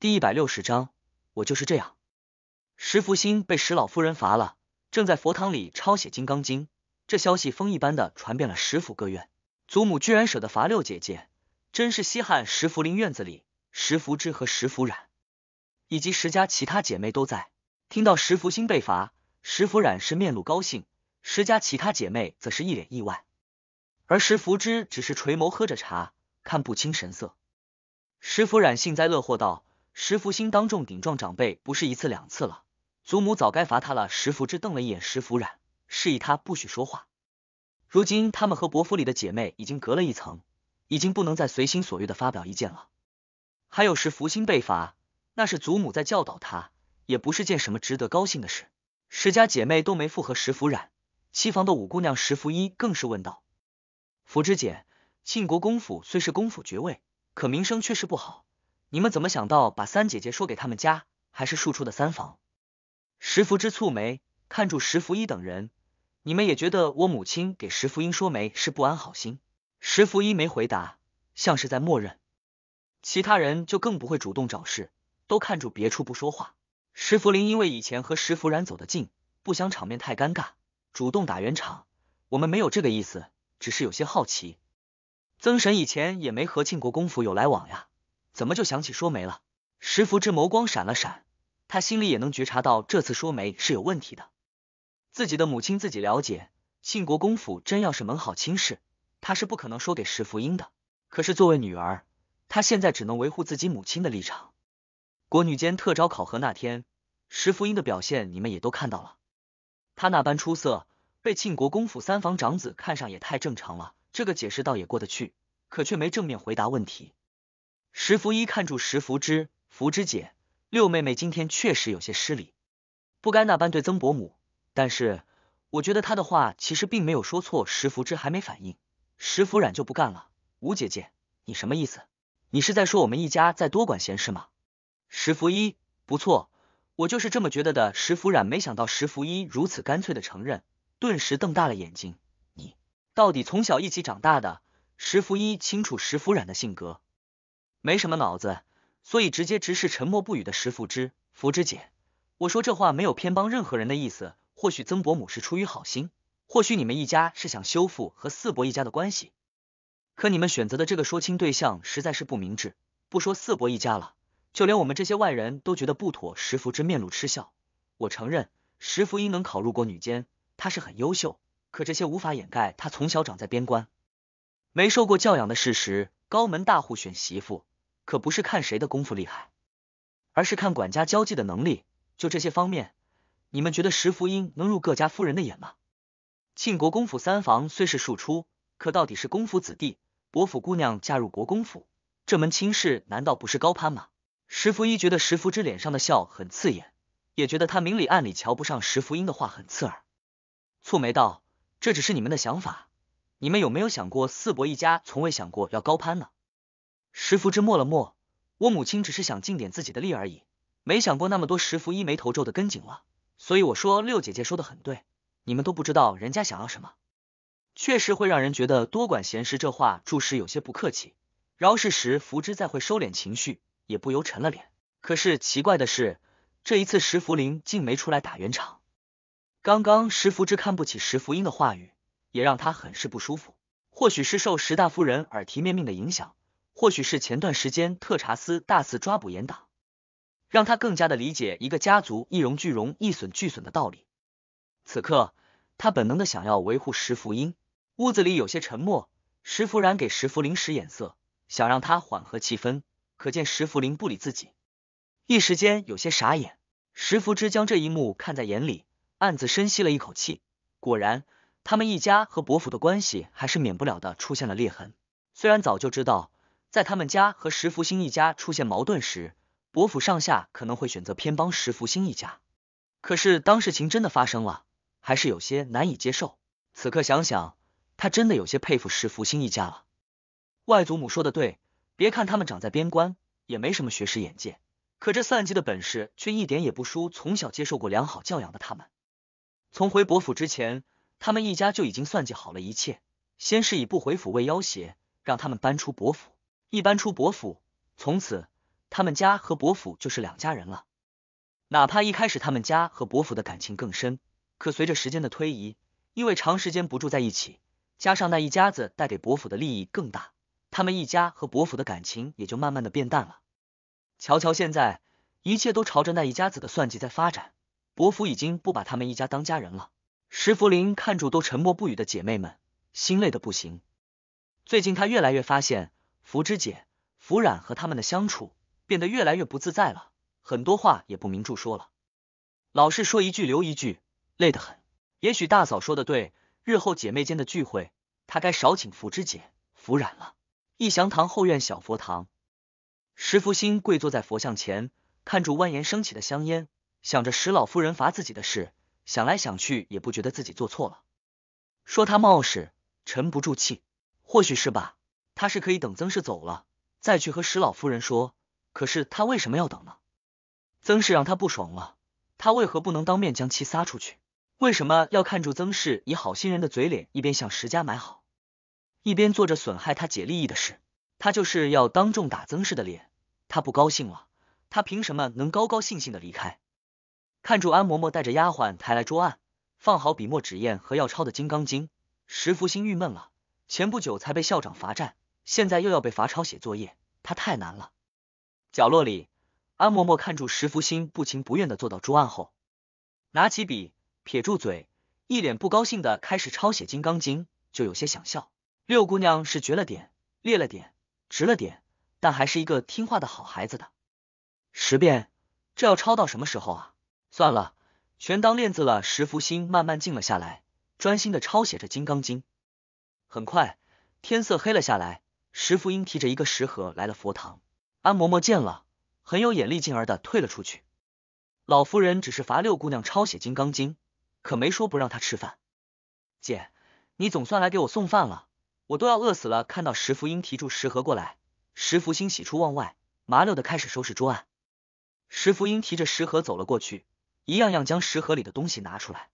第一百六十章，我就是这样。石福星被石老夫人罚了，正在佛堂里抄写《金刚经》。这消息风一般的传遍了石府各院。祖母居然舍得罚六姐姐，真是稀罕。石福林院子里，石福之和石福染，以及石家其他姐妹都在。听到石福星被罚，石福染是面露高兴，石家其他姐妹则是一脸意外。而石福之只是垂眸喝着茶，看不清神色。石福染幸灾乐祸道。石福星当众顶撞长辈不是一次两次了，祖母早该罚他了。石福之瞪了一眼石福染，示意他不许说话。如今他们和伯府里的姐妹已经隔了一层，已经不能再随心所欲的发表意见了。还有石福星被罚，那是祖母在教导他，也不是件什么值得高兴的事。石家姐妹都没附和石福染，七房的五姑娘石福一更是问道：“福之姐，庆国公府虽是公府爵位，可名声却是不好。”你们怎么想到把三姐姐说给他们家？还是庶出的三房？石福之蹙眉，看住石福一等人。你们也觉得我母亲给石福英说媒是不安好心？石福一没回答，像是在默认。其他人就更不会主动找事，都看住别处不说话。石福林因为以前和石福然走得近，不想场面太尴尬，主动打圆场。我们没有这个意思，只是有些好奇。曾神以前也没和庆国公府有来往呀。怎么就想起说媒了？石福之眸光闪了闪，他心里也能觉察到这次说媒是有问题的。自己的母亲自己了解，庆国公府真要是门好亲事，他是不可能说给石福英的。可是作为女儿，她现在只能维护自己母亲的立场。国女监特招考核那天，石福英的表现你们也都看到了，她那般出色，被庆国公府三房长子看上也太正常了。这个解释倒也过得去，可却没正面回答问题。石福一看住石福之，福之姐，六妹妹今天确实有些失礼，不该那般对曾伯母。但是我觉得她的话其实并没有说错。石福之还没反应，石福染就不干了。吴姐姐，你什么意思？你是在说我们一家在多管闲事吗？石福一，不错，我就是这么觉得的。石福染没想到石福一如此干脆的承认，顿时瞪大了眼睛。你到底从小一起长大的，石福一清楚石福染的性格。没什么脑子，所以直接直视沉默不语的石福之福之姐。我说这话没有偏帮任何人的意思。或许曾伯母是出于好心，或许你们一家是想修复和四伯一家的关系，可你们选择的这个说亲对象实在是不明智。不说四伯一家了，就连我们这些外人都觉得不妥。石福之面露嗤笑。我承认石福英能考入过女监，她是很优秀，可这些无法掩盖她从小长在边关，没受过教养的事实。高门大户选媳妇。可不是看谁的功夫厉害，而是看管家交际的能力。就这些方面，你们觉得石福音能入各家夫人的眼吗？庆国公府三房虽是庶出，可到底是公府子弟，伯府姑娘嫁入国公府，这门亲事难道不是高攀吗？石福一觉得石福之脸上的笑很刺眼，也觉得他明里暗里瞧不上石福音的话很刺耳，蹙眉道：“这只是你们的想法，你们有没有想过四伯一家从未想过要高攀呢？”石福之默了默，我母亲只是想尽点自己的力而已，没想过那么多。石福一眉头皱的跟紧了，所以我说六姐姐说的很对，你们都不知道人家想要什么，确实会让人觉得多管闲事。这话，注实有些不客气。饶是石福之再会收敛情绪，也不由沉了脸。可是奇怪的是，这一次石福林竟没出来打圆场。刚刚石福之看不起石福英的话语，也让他很是不舒服。或许是受石大夫人耳提面命的影响。或许是前段时间特查斯大肆抓捕严党，让他更加的理解一个家族一荣俱荣、一损俱损的道理。此刻，他本能的想要维护石福音。屋子里有些沉默，石福然给石福林使眼色，想让他缓和气氛。可见石福林不理自己，一时间有些傻眼。石福之将这一幕看在眼里，暗自深吸了一口气。果然，他们一家和伯父的关系还是免不了的出现了裂痕。虽然早就知道。在他们家和石福星一家出现矛盾时，伯府上下可能会选择偏帮石福星一家。可是当事情真的发生了，还是有些难以接受。此刻想想，他真的有些佩服石福星一家了。外祖母说的对，别看他们长在边关，也没什么学识眼界，可这算计的本事却一点也不输从小接受过良好教养的他们。从回伯府之前，他们一家就已经算计好了一切，先是以不回府为要挟，让他们搬出伯府。一搬出伯府，从此他们家和伯府就是两家人了。哪怕一开始他们家和伯府的感情更深，可随着时间的推移，因为长时间不住在一起，加上那一家子带给伯府的利益更大，他们一家和伯府的感情也就慢慢的变淡了。瞧瞧现在，一切都朝着那一家子的算计在发展，伯府已经不把他们一家当家人了。石福林看住都沉默不语的姐妹们，心累的不行。最近他越来越发现。福芝姐、福冉和他们的相处变得越来越不自在了，很多话也不明著说了，老是说一句留一句，累得很。也许大嫂说的对，日后姐妹间的聚会，她该少请福芝姐、福冉了。义祥堂后院小佛堂，石福星跪坐在佛像前，看着蜿蜒升起的香烟，想着石老夫人罚自己的事，想来想去也不觉得自己做错了，说他冒失、沉不住气，或许是吧。他是可以等曾氏走了再去和石老夫人说，可是他为什么要等呢？曾氏让他不爽了，他为何不能当面将其撒出去？为什么要看住曾氏以好心人的嘴脸，一边向石家买好，一边做着损害他姐利益的事？他就是要当众打曾氏的脸，他不高兴了，他凭什么能高高兴兴的离开？看住安嬷嬷带着丫鬟抬来桌案，放好笔墨纸砚和要抄的《金刚经》，石福心郁闷了，前不久才被校长罚站。现在又要被罚抄写作业，他太难了。角落里，安嬷嬷看住石福星，不情不愿的坐到桌案后，拿起笔，撇住嘴，一脸不高兴的开始抄写《金刚经》，就有些想笑。六姑娘是绝了点，裂了点，直了点，但还是一个听话的好孩子的。十遍，这要抄到什么时候啊？算了，全当练字了。石福星慢慢静了下来，专心的抄写着《金刚经》。很快，天色黑了下来。石福英提着一个食盒来了佛堂，安嬷嬷见了很有眼力劲儿的退了出去。老夫人只是罚六姑娘抄写《金刚经》，可没说不让她吃饭。姐，你总算来给我送饭了，我都要饿死了。看到石福英提住食盒过来，石福星喜出望外，麻溜的开始收拾桌案。石福英提着食盒走了过去，一样样将食盒里的东西拿出来，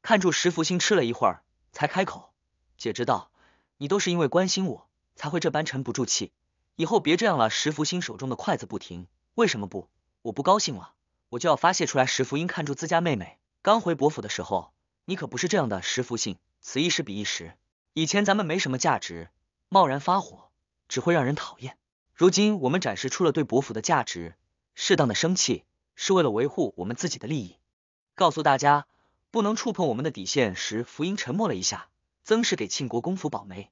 看住石福星吃了一会儿，才开口：“姐知道，你都是因为关心我。”才会这般沉不住气，以后别这样了。石福星手中的筷子不停。为什么不？我不高兴了，我就要发泄出来。石福英看住自家妹妹，刚回伯府的时候，你可不是这样的。石福星，此一时彼一时，以前咱们没什么价值，贸然发火只会让人讨厌。如今我们展示出了对伯府的价值，适当的生气是为了维护我们自己的利益，告诉大家不能触碰我们的底线。石福英沉默了一下，曾氏给庆国公府保媒。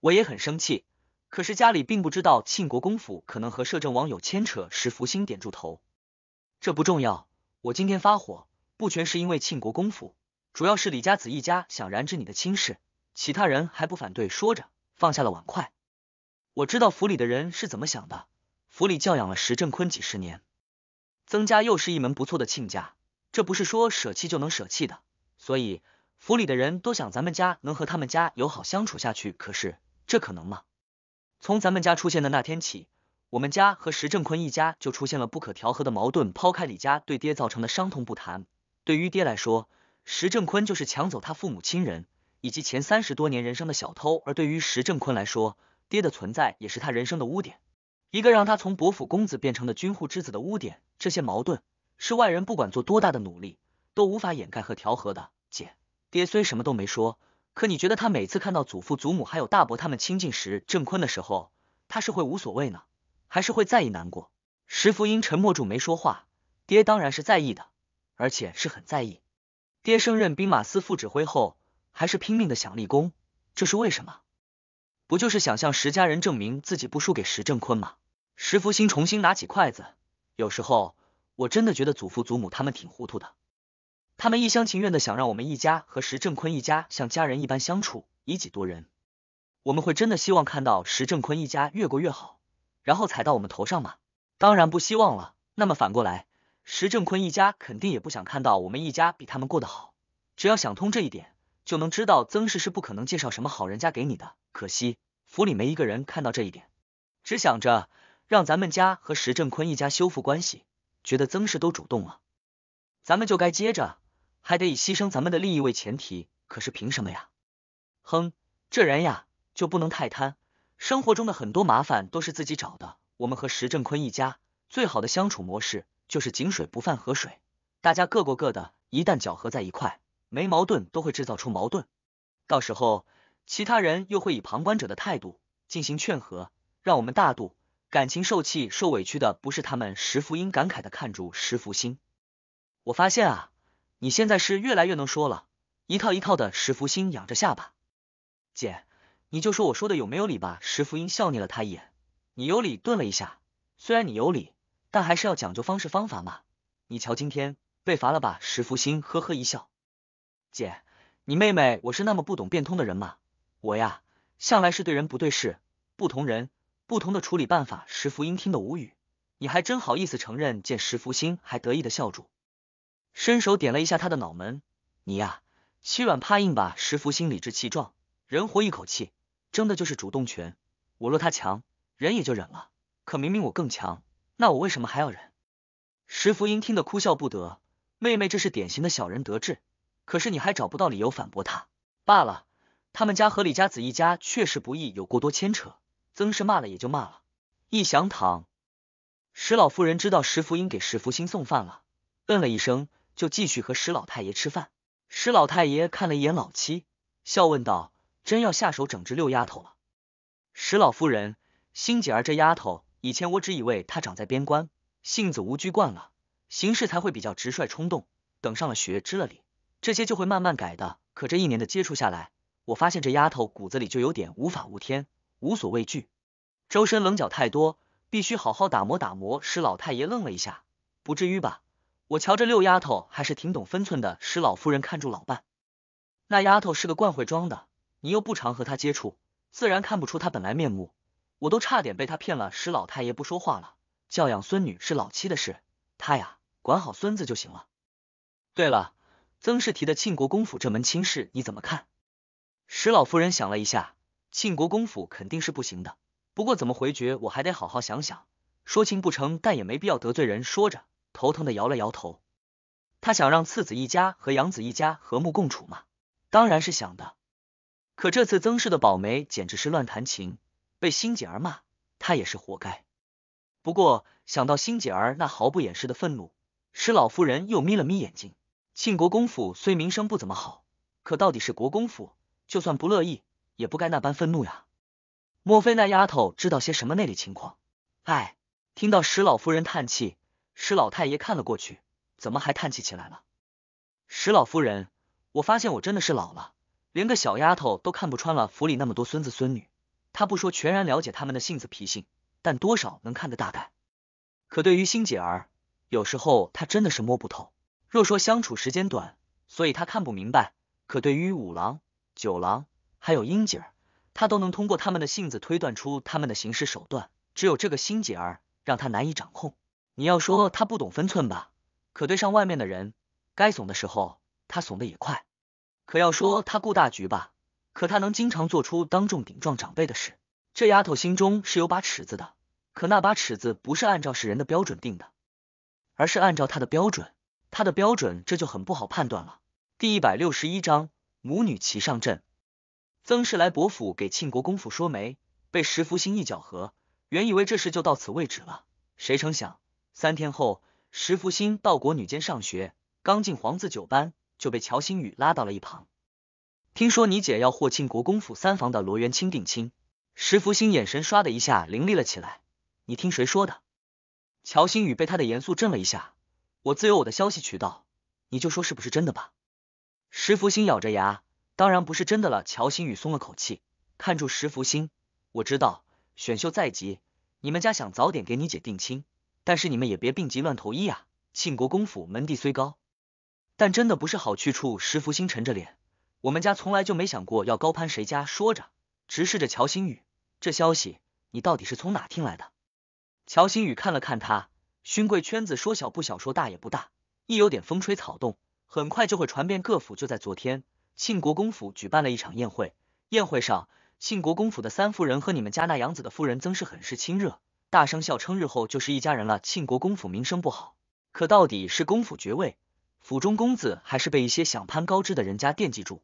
我也很生气，可是家里并不知道庆国公府可能和摄政王有牵扯。石福星点住头，这不重要。我今天发火不全是因为庆国公府，主要是李家子一家想染指你的亲事，其他人还不反对。说着放下了碗筷。我知道府里的人是怎么想的，府里教养了石振坤几十年，曾家又是一门不错的亲家，这不是说舍弃就能舍弃的。所以府里的人都想咱们家能和他们家友好相处下去，可是。这可能吗？从咱们家出现的那天起，我们家和石正坤一家就出现了不可调和的矛盾。抛开李家对爹造成的伤痛不谈，对于爹来说，石正坤就是抢走他父母亲人以及前三十多年人生的小偷；而对于石正坤来说，爹的存在也是他人生的污点，一个让他从伯府公子变成了军户之子的污点。这些矛盾是外人不管做多大的努力，都无法掩盖和调和的。姐，爹虽什么都没说。可你觉得他每次看到祖父、祖母还有大伯他们亲近时，郑坤的时候，他是会无所谓呢，还是会在意难过？石福英沉默住没说话。爹当然是在意的，而且是很在意。爹升任兵马司副指挥后，还是拼命的想立功，这是为什么？不就是想向石家人证明自己不输给石正坤吗？石福星重新拿起筷子。有时候我真的觉得祖父、祖母他们挺糊涂的。他们一厢情愿的想让我们一家和石正坤一家像家人一般相处，以己度人。我们会真的希望看到石正坤一家越过越好，然后踩到我们头上吗？当然不希望了。那么反过来，石正坤一家肯定也不想看到我们一家比他们过得好。只要想通这一点，就能知道曾氏是不可能介绍什么好人家给你的。可惜府里没一个人看到这一点，只想着让咱们家和石正坤一家修复关系，觉得曾氏都主动了，咱们就该接着。还得以牺牲咱们的利益为前提，可是凭什么呀？哼，这人呀就不能太贪。生活中的很多麻烦都是自己找的。我们和石振坤一家最好的相处模式就是井水不犯河水，大家各过各的。一旦搅合在一块，没矛盾都会制造出矛盾。到时候其他人又会以旁观者的态度进行劝和，让我们大度。感情受气受委屈的不是他们。石福音感慨的看着石福星。我发现啊。你现在是越来越能说了，一套一套的。石福星仰着下巴，姐，你就说我说的有没有理吧。石福英笑睨了他一眼，你有理。顿了一下，虽然你有理，但还是要讲究方式方法嘛。你瞧，今天被罚了吧？石福星呵呵一笑，姐，你妹妹我是那么不懂变通的人吗？我呀，向来是对人不对事，不同人不同的处理办法。石福英听得无语，你还真好意思承认？见石福星还得意的笑住。伸手点了一下他的脑门，你呀，欺软怕硬吧？石福星理直气壮。人活一口气，争的就是主动权。我若他强，忍也就忍了。可明明我更强，那我为什么还要忍？石福英听得哭笑不得，妹妹这是典型的小人得志。可是你还找不到理由反驳他罢了。他们家和李家子一家确实不易有过多牵扯，曾氏骂了也就骂了。一想躺，石老夫人知道石福英给石福星送饭了，嗯了一声。就继续和石老太爷吃饭。石老太爷看了一眼老七，笑问道：“真要下手整治六丫头了？”石老夫人，星姐儿这丫头，以前我只以为她长在边关，性子无拘惯了，行事才会比较直率冲动。等上了学，知了礼，这些就会慢慢改的。可这一年的接触下来，我发现这丫头骨子里就有点无法无天，无所畏惧，周身棱角太多，必须好好打磨打磨。石老太爷愣了一下：“不至于吧？”我瞧这六丫头还是挺懂分寸的，使老夫人看住老伴。那丫头是个惯会装的，你又不常和她接触，自然看不出她本来面目。我都差点被她骗了。石老太爷不说话了，教养孙女是老七的事，他呀管好孙子就行了。对了，曾氏提的庆国公府这门亲事你怎么看？石老夫人想了一下，庆国公府肯定是不行的，不过怎么回绝我还得好好想想。说亲不成，但也没必要得罪人。说着。头疼的摇了摇头，他想让次子一家和养子一家和睦共处吗？当然是想的。可这次曾氏的宝梅简直是乱弹琴，被心姐儿骂，她也是活该。不过想到心姐儿那毫不掩饰的愤怒，石老夫人又眯了眯眼睛。庆国公府虽名声不怎么好，可到底是国公府，就算不乐意，也不该那般愤怒呀。莫非那丫头知道些什么内里情况？哎，听到石老夫人叹气。石老太爷看了过去，怎么还叹气起来了？石老夫人，我发现我真的是老了，连个小丫头都看不穿了。府里那么多孙子孙女，他不说全然了解他们的性子脾性，但多少能看个大概。可对于新姐儿，有时候他真的是摸不透。若说相处时间短，所以他看不明白。可对于五郎、九郎还有英姐儿，他都能通过他们的性子推断出他们的行事手段。只有这个新姐儿，让他难以掌控。你要说他不懂分寸吧，可对上外面的人，该怂的时候他怂的也快；可要说他顾大局吧，可他能经常做出当众顶撞长辈的事。这丫头心中是有把尺子的，可那把尺子不是按照世人的标准定的，而是按照她的标准。她的标准这就很不好判断了。第一百六十一章母女齐上阵。曾氏来伯府给庆国公府说媒，被石福星一搅和，原以为这事就到此为止了，谁成想。三天后，石福星到国女监上学，刚进黄字九班就被乔星宇拉到了一旁。听说你姐要霍庆国公府三房的罗元清定亲，石福星眼神刷的一下凌厉了起来。你听谁说的？乔星宇被他的严肃震了一下。我自有我的消息渠道，你就说是不是真的吧。石福星咬着牙，当然不是真的了。乔星宇松了口气，看住石福星，我知道选秀在即，你们家想早点给你姐定亲。但是你们也别病急乱投医呀！庆国公府门第虽高，但真的不是好去处。石福星沉着脸，我们家从来就没想过要高攀谁家。说着，直视着乔新宇。这消息你到底是从哪听来的？乔新宇看了看他，勋贵圈子说小不小，说大也不大，一有点风吹草动，很快就会传遍各府。就在昨天，庆国公府举办了一场宴会，宴会上，庆国公府的三夫人和你们家那养子的夫人曾氏很是亲热。大声笑称：“日后就是一家人了。”庆国公府名声不好，可到底是公府爵位，府中公子还是被一些想攀高枝的人家惦记住。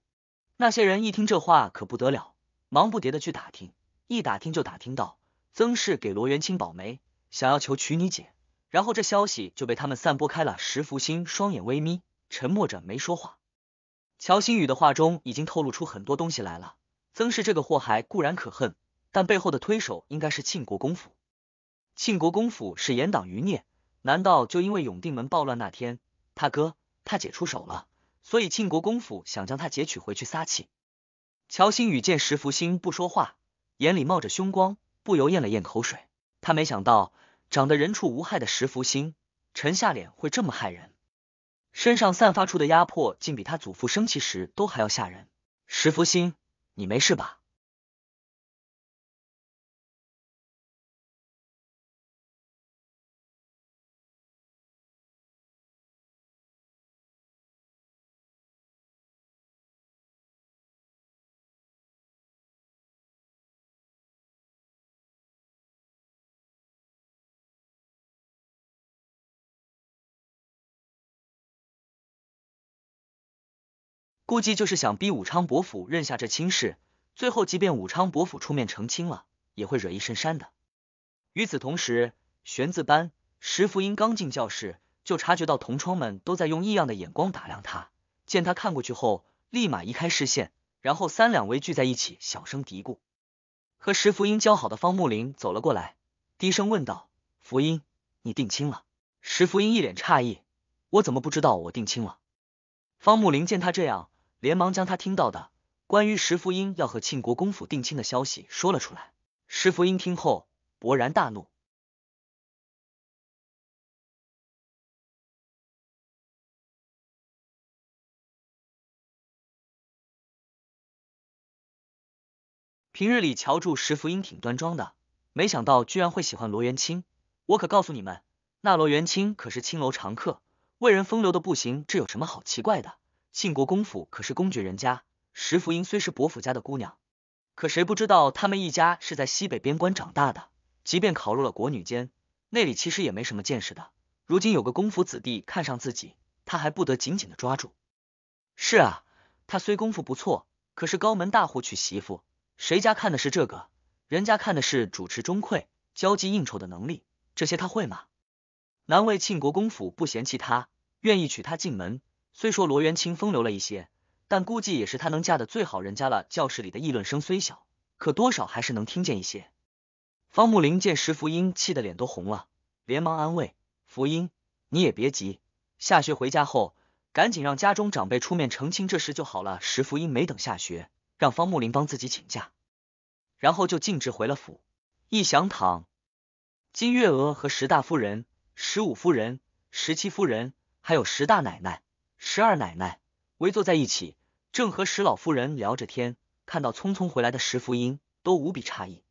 那些人一听这话可不得了，忙不迭的去打听，一打听就打听到曾氏给罗元清保媒，想要求娶你姐。然后这消息就被他们散播开了。石福星双眼微眯，沉默着没说话。乔新宇的话中已经透露出很多东西来了。曾氏这个祸害固然可恨，但背后的推手应该是庆国公府。庆国公府是严党余孽，难道就因为永定门暴乱那天，他哥他姐出手了，所以庆国公府想将他劫取回去撒气？乔星宇见石福星不说话，眼里冒着凶光，不由咽了咽口水。他没想到长得人畜无害的石福星，沉下脸会这么害人，身上散发出的压迫竟比他祖父生气时都还要吓人。石福星，你没事吧？估计就是想逼武昌伯府认下这亲事，最后即便武昌伯府出面澄清了，也会惹一身膻的。与此同时，玄字班石福音刚进教室，就察觉到同窗们都在用异样的眼光打量他。见他看过去后，立马移开视线，然后三两围聚在一起小声嘀咕。和石福音交好的方木林走了过来，低声问道：“福音，你定亲了？”石福音一脸诧异：“我怎么不知道我定亲了？”方木林见他这样。连忙将他听到的关于石福英要和庆国公府定亲的消息说了出来。石福英听后勃然大怒。平日里乔柱石福英挺端庄的，没想到居然会喜欢罗元清。我可告诉你们，那罗元清可是青楼常客，为人风流的不行，这有什么好奇怪的？庆国公府可是公爵人家，石福英虽是伯府家的姑娘，可谁不知道他们一家是在西北边关长大的？即便考入了国女监，那里其实也没什么见识的。如今有个公府子弟看上自己，他还不得紧紧的抓住？是啊，他虽功夫不错，可是高门大户娶媳妇，谁家看的是这个？人家看的是主持中馈、交际应酬的能力，这些他会吗？难为庆国公府不嫌弃他，愿意娶她进门。虽说罗元清风流了一些，但估计也是他能嫁的最好人家了。教室里的议论声虽小，可多少还是能听见一些。方木林见石福英气得脸都红了，连忙安慰：“福英，你也别急，下学回家后，赶紧让家中长辈出面澄清这事就好了。”石福英没等下学，让方木林帮自己请假，然后就径直回了府。一想躺，金月娥和十大夫人、十五夫人、十七夫人，还有十大奶奶。十二奶奶围坐在一起，正和石老夫人聊着天，看到匆匆回来的石福英，都无比诧异。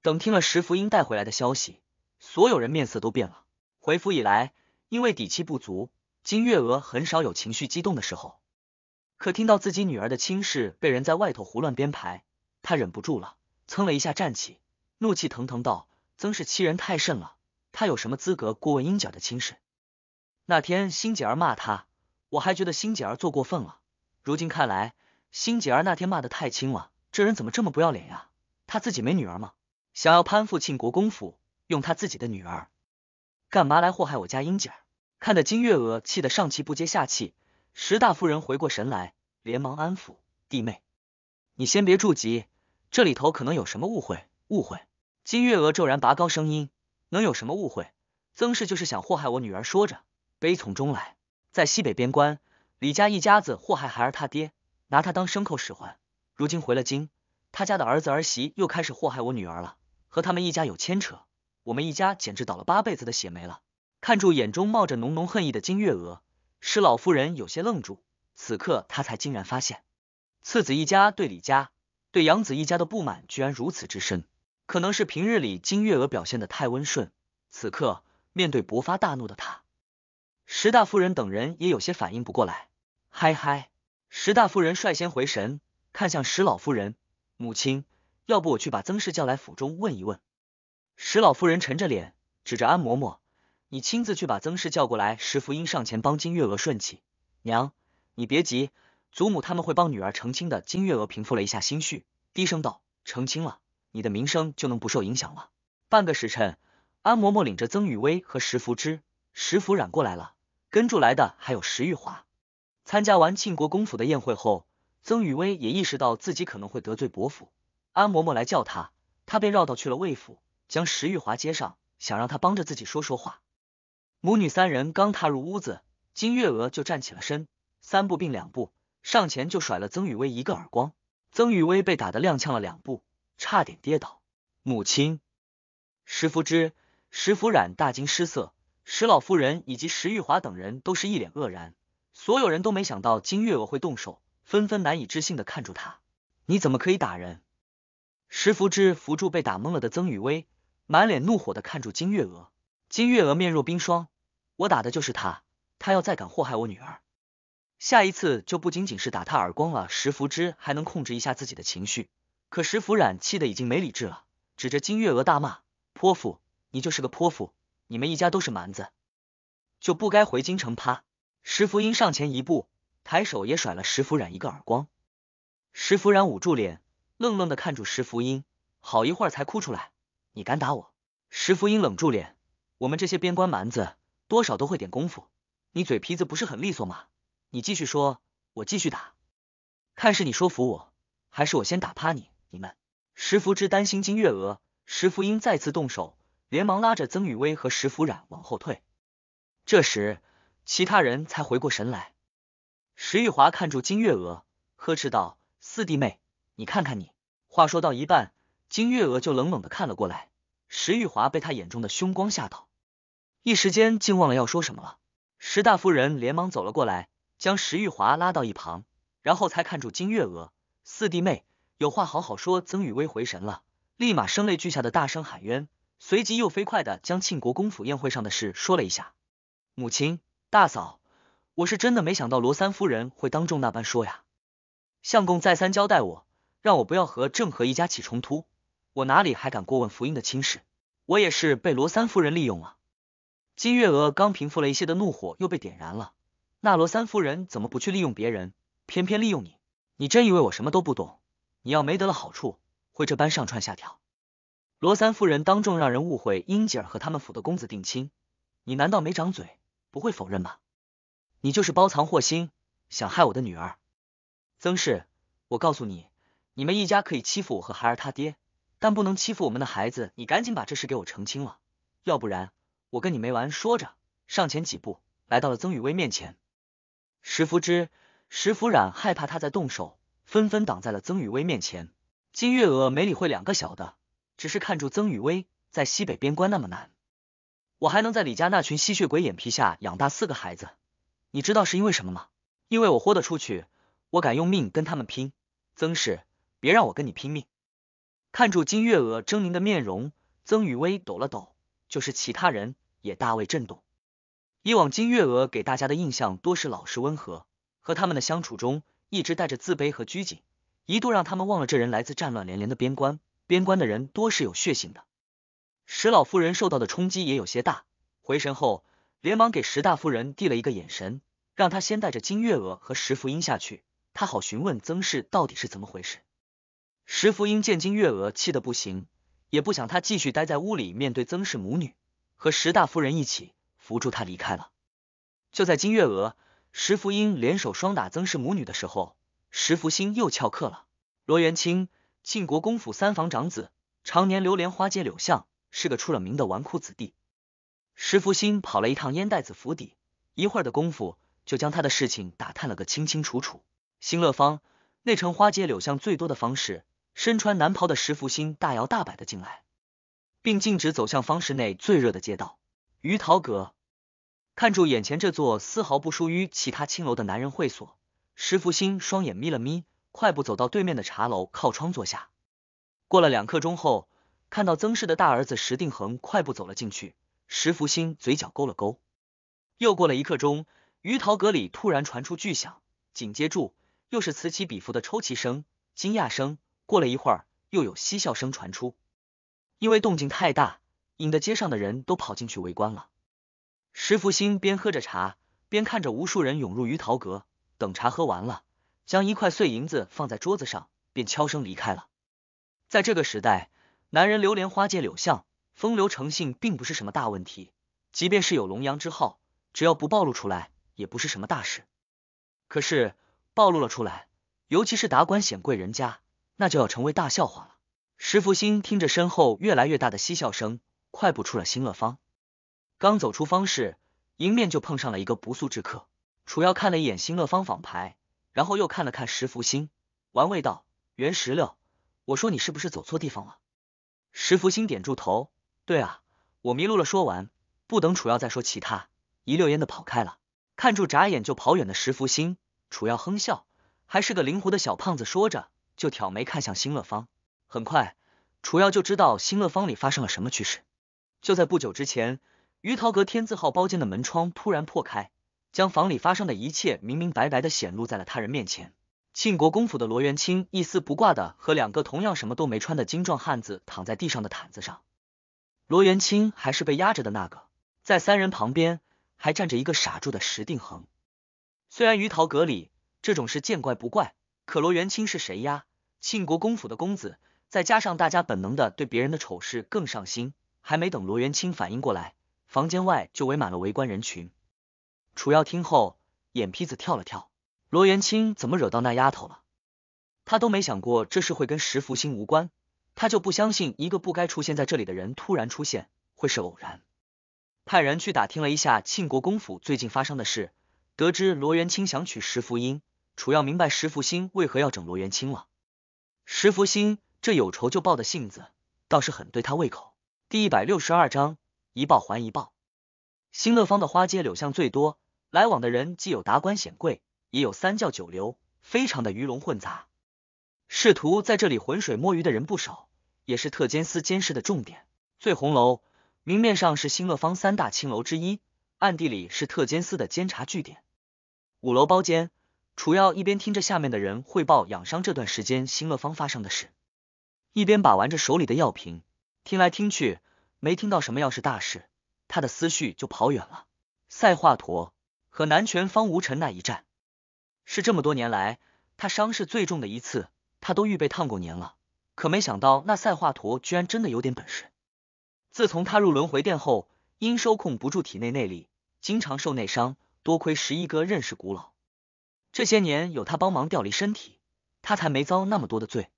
等听了石福英带回来的消息，所有人面色都变了。回府以来，因为底气不足，金月娥很少有情绪激动的时候。可听到自己女儿的亲事被人在外头胡乱编排，她忍不住了，蹭了一下站起，怒气腾腾道：“曾氏欺人太甚了！他有什么资格过问英姐的亲事？那天欣姐儿骂他。”我还觉得辛姐儿做过分了，如今看来，辛姐儿那天骂的太轻了。这人怎么这么不要脸呀？她自己没女儿吗？想要攀附庆国公府，用她自己的女儿，干嘛来祸害我家英姐儿？看得金月娥气得上气不接下气。石大夫人回过神来，连忙安抚弟妹：“你先别住急，这里头可能有什么误会。”误会！金月娥骤然拔高声音：“能有什么误会？曾氏就是想祸害我女儿。”说着，悲从中来。在西北边关，李家一家子祸害孩儿他爹，拿他当牲口使唤。如今回了京，他家的儿子儿媳又开始祸害我女儿了，和他们一家有牵扯，我们一家简直倒了八辈子的血霉了。看住眼中冒着浓浓恨意的金月娥，施老夫人有些愣住。此刻她才惊然发现，次子一家对李家、对养子一家的不满居然如此之深，可能是平日里金月娥表现的太温顺，此刻面对勃发大怒的她。石大夫人等人也有些反应不过来，嗨嗨！石大夫人率先回神，看向石老夫人：“母亲，要不我去把曾氏叫来府中问一问。”石老夫人沉着脸，指着安嬷嬷：“你亲自去把曾氏叫过来。”石福英上前帮金月娥顺气：“娘，你别急，祖母他们会帮女儿澄清的。”金月娥平复了一下心绪，低声道：“澄清了，你的名声就能不受影响了。”半个时辰，安嬷嬷领着曾雨薇和石福之、石福染过来了。跟住来的还有石玉华。参加完庆国公府的宴会后，曾雨薇也意识到自己可能会得罪伯父。安嬷嬷来叫她，她便绕道去了魏府，将石玉华接上，想让他帮着自己说说话。母女三人刚踏入屋子，金月娥就站起了身，三步并两步上前就甩了曾雨薇一个耳光。曾雨薇被打得踉跄了两步，差点跌倒。母亲石福之、石福染大惊失色。石老夫人以及石玉华等人都是一脸愕然，所有人都没想到金月娥会动手，纷纷难以置信的看住她。你怎么可以打人？石福之扶住被打懵了的曾雨薇，满脸怒火的看住金月娥。金月娥面若冰霜，我打的就是他，他要再敢祸害我女儿，下一次就不仅仅是打他耳光了。石福之还能控制一下自己的情绪，可石福染气的已经没理智了，指着金月娥大骂：“泼妇，你就是个泼妇！”你们一家都是蛮子，就不该回京城趴。石福英上前一步，抬手也甩了石福染一个耳光。石福染捂住脸，愣愣的看住石福英，好一会儿才哭出来。你敢打我？石福英冷住脸，我们这些边关蛮子多少都会点功夫。你嘴皮子不是很利索吗？你继续说，我继续打。看是你说服我，还是我先打趴你？你们。石福之担心金月娥，石福英再次动手。连忙拉着曾雨薇和石福染往后退，这时其他人才回过神来。石玉华看住金月娥，呵斥道：“四弟妹，你看看你！”话说到一半，金月娥就冷冷的看了过来。石玉华被她眼中的凶光吓到，一时间竟忘了要说什么了。石大夫人连忙走了过来，将石玉华拉到一旁，然后才看住金月娥：“四弟妹，有话好好说。”曾雨薇回神了，立马声泪俱下的大声喊冤。随即又飞快的将庆国公府宴会上的事说了一下。母亲，大嫂，我是真的没想到罗三夫人会当众那般说呀。相公再三交代我，让我不要和郑和一家起冲突，我哪里还敢过问福英的亲事？我也是被罗三夫人利用了。金月娥刚平复了一些的怒火，又被点燃了。那罗三夫人怎么不去利用别人，偏偏利用你？你真以为我什么都不懂？你要没得了好处，会这般上蹿下跳？罗三夫人当众让人误会英吉尔和他们府的公子定亲，你难道没长嘴，不会否认吗？你就是包藏祸心，想害我的女儿。曾氏，我告诉你，你们一家可以欺负我和孩儿他爹，但不能欺负我们的孩子。你赶紧把这事给我澄清了，要不然我跟你没完。说着，上前几步，来到了曾雨薇面前。石福之、石福染害怕他再动手，纷纷挡在了曾雨薇面前。金月娥没理会两个小的。只是看住曾雨薇在西北边关那么难，我还能在李家那群吸血鬼眼皮下养大四个孩子，你知道是因为什么吗？因为我豁得出去，我敢用命跟他们拼。曾氏，别让我跟你拼命！看住金月娥狰狞的面容，曾雨薇抖了抖，就是其他人也大为震动。以往金月娥给大家的印象多是老实温和，和他们的相处中一直带着自卑和拘谨，一度让他们忘了这人来自战乱连连的边关。边关的人多是有血性的，石老夫人受到的冲击也有些大，回神后连忙给石大夫人递了一个眼神，让她先带着金月娥和石福英下去，她好询问曾氏到底是怎么回事。石福英见金月娥气得不行，也不想她继续待在屋里面对曾氏母女，和石大夫人一起扶住她离开了。就在金月娥、石福英联手双打曾氏母女的时候，石福星又翘课了，罗元清。庆国公府三房长子，常年流连花街柳巷，是个出了名的纨绔子弟。石福星跑了一趟烟袋子府邸，一会儿的功夫就将他的事情打探了个清清楚楚。新乐坊内城花街柳巷最多的方式，身穿男袍的石福星大摇大摆的进来，并径直走向方室内最热的街道鱼桃阁。看住眼前这座丝毫不输于其他青楼的男人会所，石福星双眼眯了眯。快步走到对面的茶楼靠窗坐下。过了两刻钟后，看到曾氏的大儿子石定恒快步走了进去。石福星嘴角勾了勾。又过了一刻钟，鱼桃阁里突然传出巨响，紧接住又是此起彼伏的抽泣声、惊讶声。过了一会儿，又有嬉笑声传出。因为动静太大，引得街上的人都跑进去围观了。石福星边喝着茶，边看着无数人涌入鱼桃阁。等茶喝完了。将一块碎银子放在桌子上，便悄声离开了。在这个时代，男人流连花街柳巷，风流成性，并不是什么大问题。即便是有龙阳之好，只要不暴露出来，也不是什么大事。可是暴露了出来，尤其是达官显贵人家，那就要成为大笑话了。石福星听着身后越来越大的嬉笑声，快步出了新乐坊。刚走出方室，迎面就碰上了一个不速之客。楚耀看了一眼新乐坊坊牌。然后又看了看石福星，玩味道：“原石榴，我说你是不是走错地方了？”石福星点住头：“对啊，我迷路了。”说完，不等楚耀再说其他，一溜烟的跑开了。看住眨眼就跑远的石福星，楚耀哼笑：“还是个灵活的小胖子。”说着，就挑眉看向新乐坊。很快，楚耀就知道新乐坊里发生了什么趣事。就在不久之前，于桃阁天字号包间的门窗突然破开。将房里发生的一切明明白白的显露在了他人面前。庆国公府的罗元清一丝不挂的和两个同样什么都没穿的精壮汉子躺在地上的毯子上，罗元清还是被压着的那个，在三人旁边还站着一个傻住的石定恒。虽然于桃阁里这种事见怪不怪，可罗元清是谁呀？庆国公府的公子，再加上大家本能的对别人的丑事更上心，还没等罗元清反应过来，房间外就围满了围观人群。楚耀听后，眼皮子跳了跳。罗元清怎么惹到那丫头了？他都没想过这事会跟石福星无关，他就不相信一个不该出现在这里的人突然出现会是偶然。派人去打听了一下庆国公府最近发生的事，得知罗元清想娶石福英，楚耀明白石福星为何要整罗元清了。石福星这有仇就报的性子，倒是很对他胃口。第一百六十二章一报还一报。新乐坊的花街柳巷最多。来往的人既有达官显贵，也有三教九流，非常的鱼龙混杂。试图在这里浑水摸鱼的人不少，也是特监司监视的重点。醉红楼明面上是新乐坊三大青楼之一，暗地里是特监司的监察据点。五楼包间，楚耀一边听着下面的人汇报养伤这段时间新乐坊发生的事，一边把玩着手里的药瓶。听来听去没听到什么要是大事，他的思绪就跑远了。赛华佗。和南拳方无尘那一战，是这么多年来他伤势最重的一次，他都预备烫过年了。可没想到那赛华佗居然真的有点本事。自从他入轮回殿后，因收控不住体内内力，经常受内伤。多亏十一哥认识古老，这些年有他帮忙调离身体，他才没遭那么多的罪。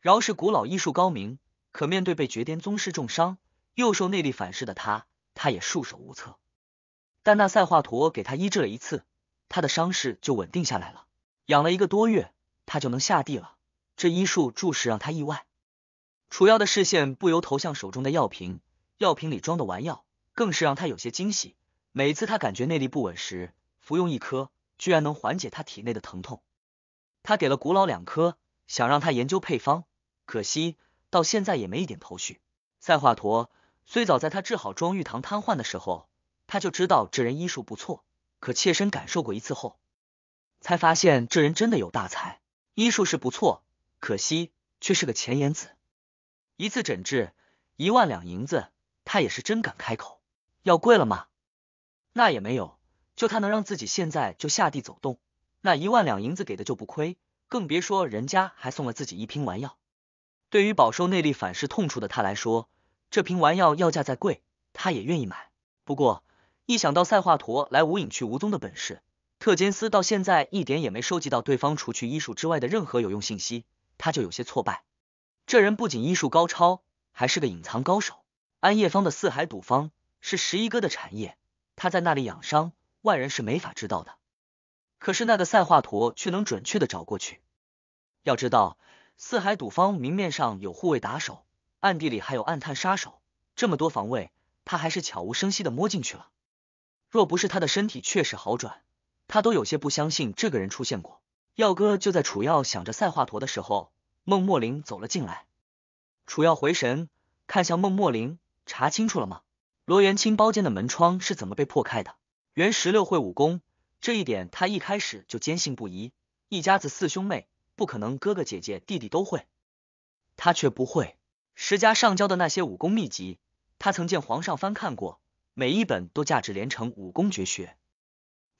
饶是古老医术高明，可面对被绝巅宗师重伤又受内力反噬的他，他也束手无策。但那赛华佗给他医治了一次，他的伤势就稳定下来了。养了一个多月，他就能下地了。这医术着实让他意外。楚妖的视线不由投向手中的药瓶，药瓶里装的丸药更是让他有些惊喜。每次他感觉内力不稳时，服用一颗，居然能缓解他体内的疼痛。他给了古老两颗，想让他研究配方，可惜到现在也没一点头绪。赛华佗虽早在他治好庄玉堂瘫痪的时候。他就知道这人医术不错，可切身感受过一次后，才发现这人真的有大才，医术是不错，可惜却是个钱眼子。一次诊治一万两银子，他也是真敢开口。要贵了吗？那也没有，就他能让自己现在就下地走动，那一万两银子给的就不亏，更别说人家还送了自己一瓶丸药。对于饱受内力反噬痛楚的他来说，这瓶丸药药价再贵，他也愿意买。不过。一想到赛华佗来无影去无踪的本事，特坚斯到现在一点也没收集到对方除去医术之外的任何有用信息，他就有些挫败。这人不仅医术高超，还是个隐藏高手。安叶方的四海赌方是十一哥的产业，他在那里养伤，外人是没法知道的。可是那个赛华佗却能准确的找过去。要知道，四海赌方明面上有护卫打手，暗地里还有暗探杀手，这么多防卫，他还是悄无声息的摸进去了。若不是他的身体确实好转，他都有些不相信这个人出现过。耀哥就在楚耀想着赛华佗的时候，孟墨林走了进来。楚耀回神，看向孟墨林：“查清楚了吗？罗元清包间的门窗是怎么被破开的？”原十六会武功，这一点他一开始就坚信不疑。一家子四兄妹不可能哥哥姐姐弟弟都会，他却不会。石家上交的那些武功秘籍，他曾见皇上翻看过。每一本都价值连城，武功绝学。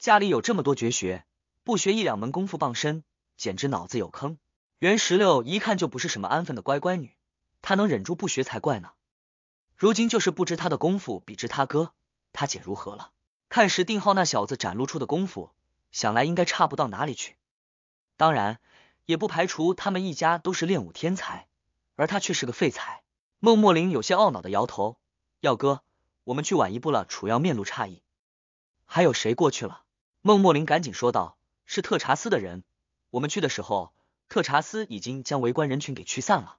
家里有这么多绝学，不学一两门功夫傍身，简直脑子有坑。袁石榴一看就不是什么安分的乖乖女，她能忍住不学才怪呢。如今就是不知她的功夫比之他哥、他姐如何了。看石定浩那小子展露出的功夫，想来应该差不到哪里去。当然，也不排除他们一家都是练武天才，而他却是个废材。孟墨林有些懊恼的摇头，耀哥。我们去晚一步了，楚耀面露诧异。还有谁过去了？孟莫林赶紧说道：“是特查斯的人。我们去的时候，特查斯已经将围观人群给驱散了，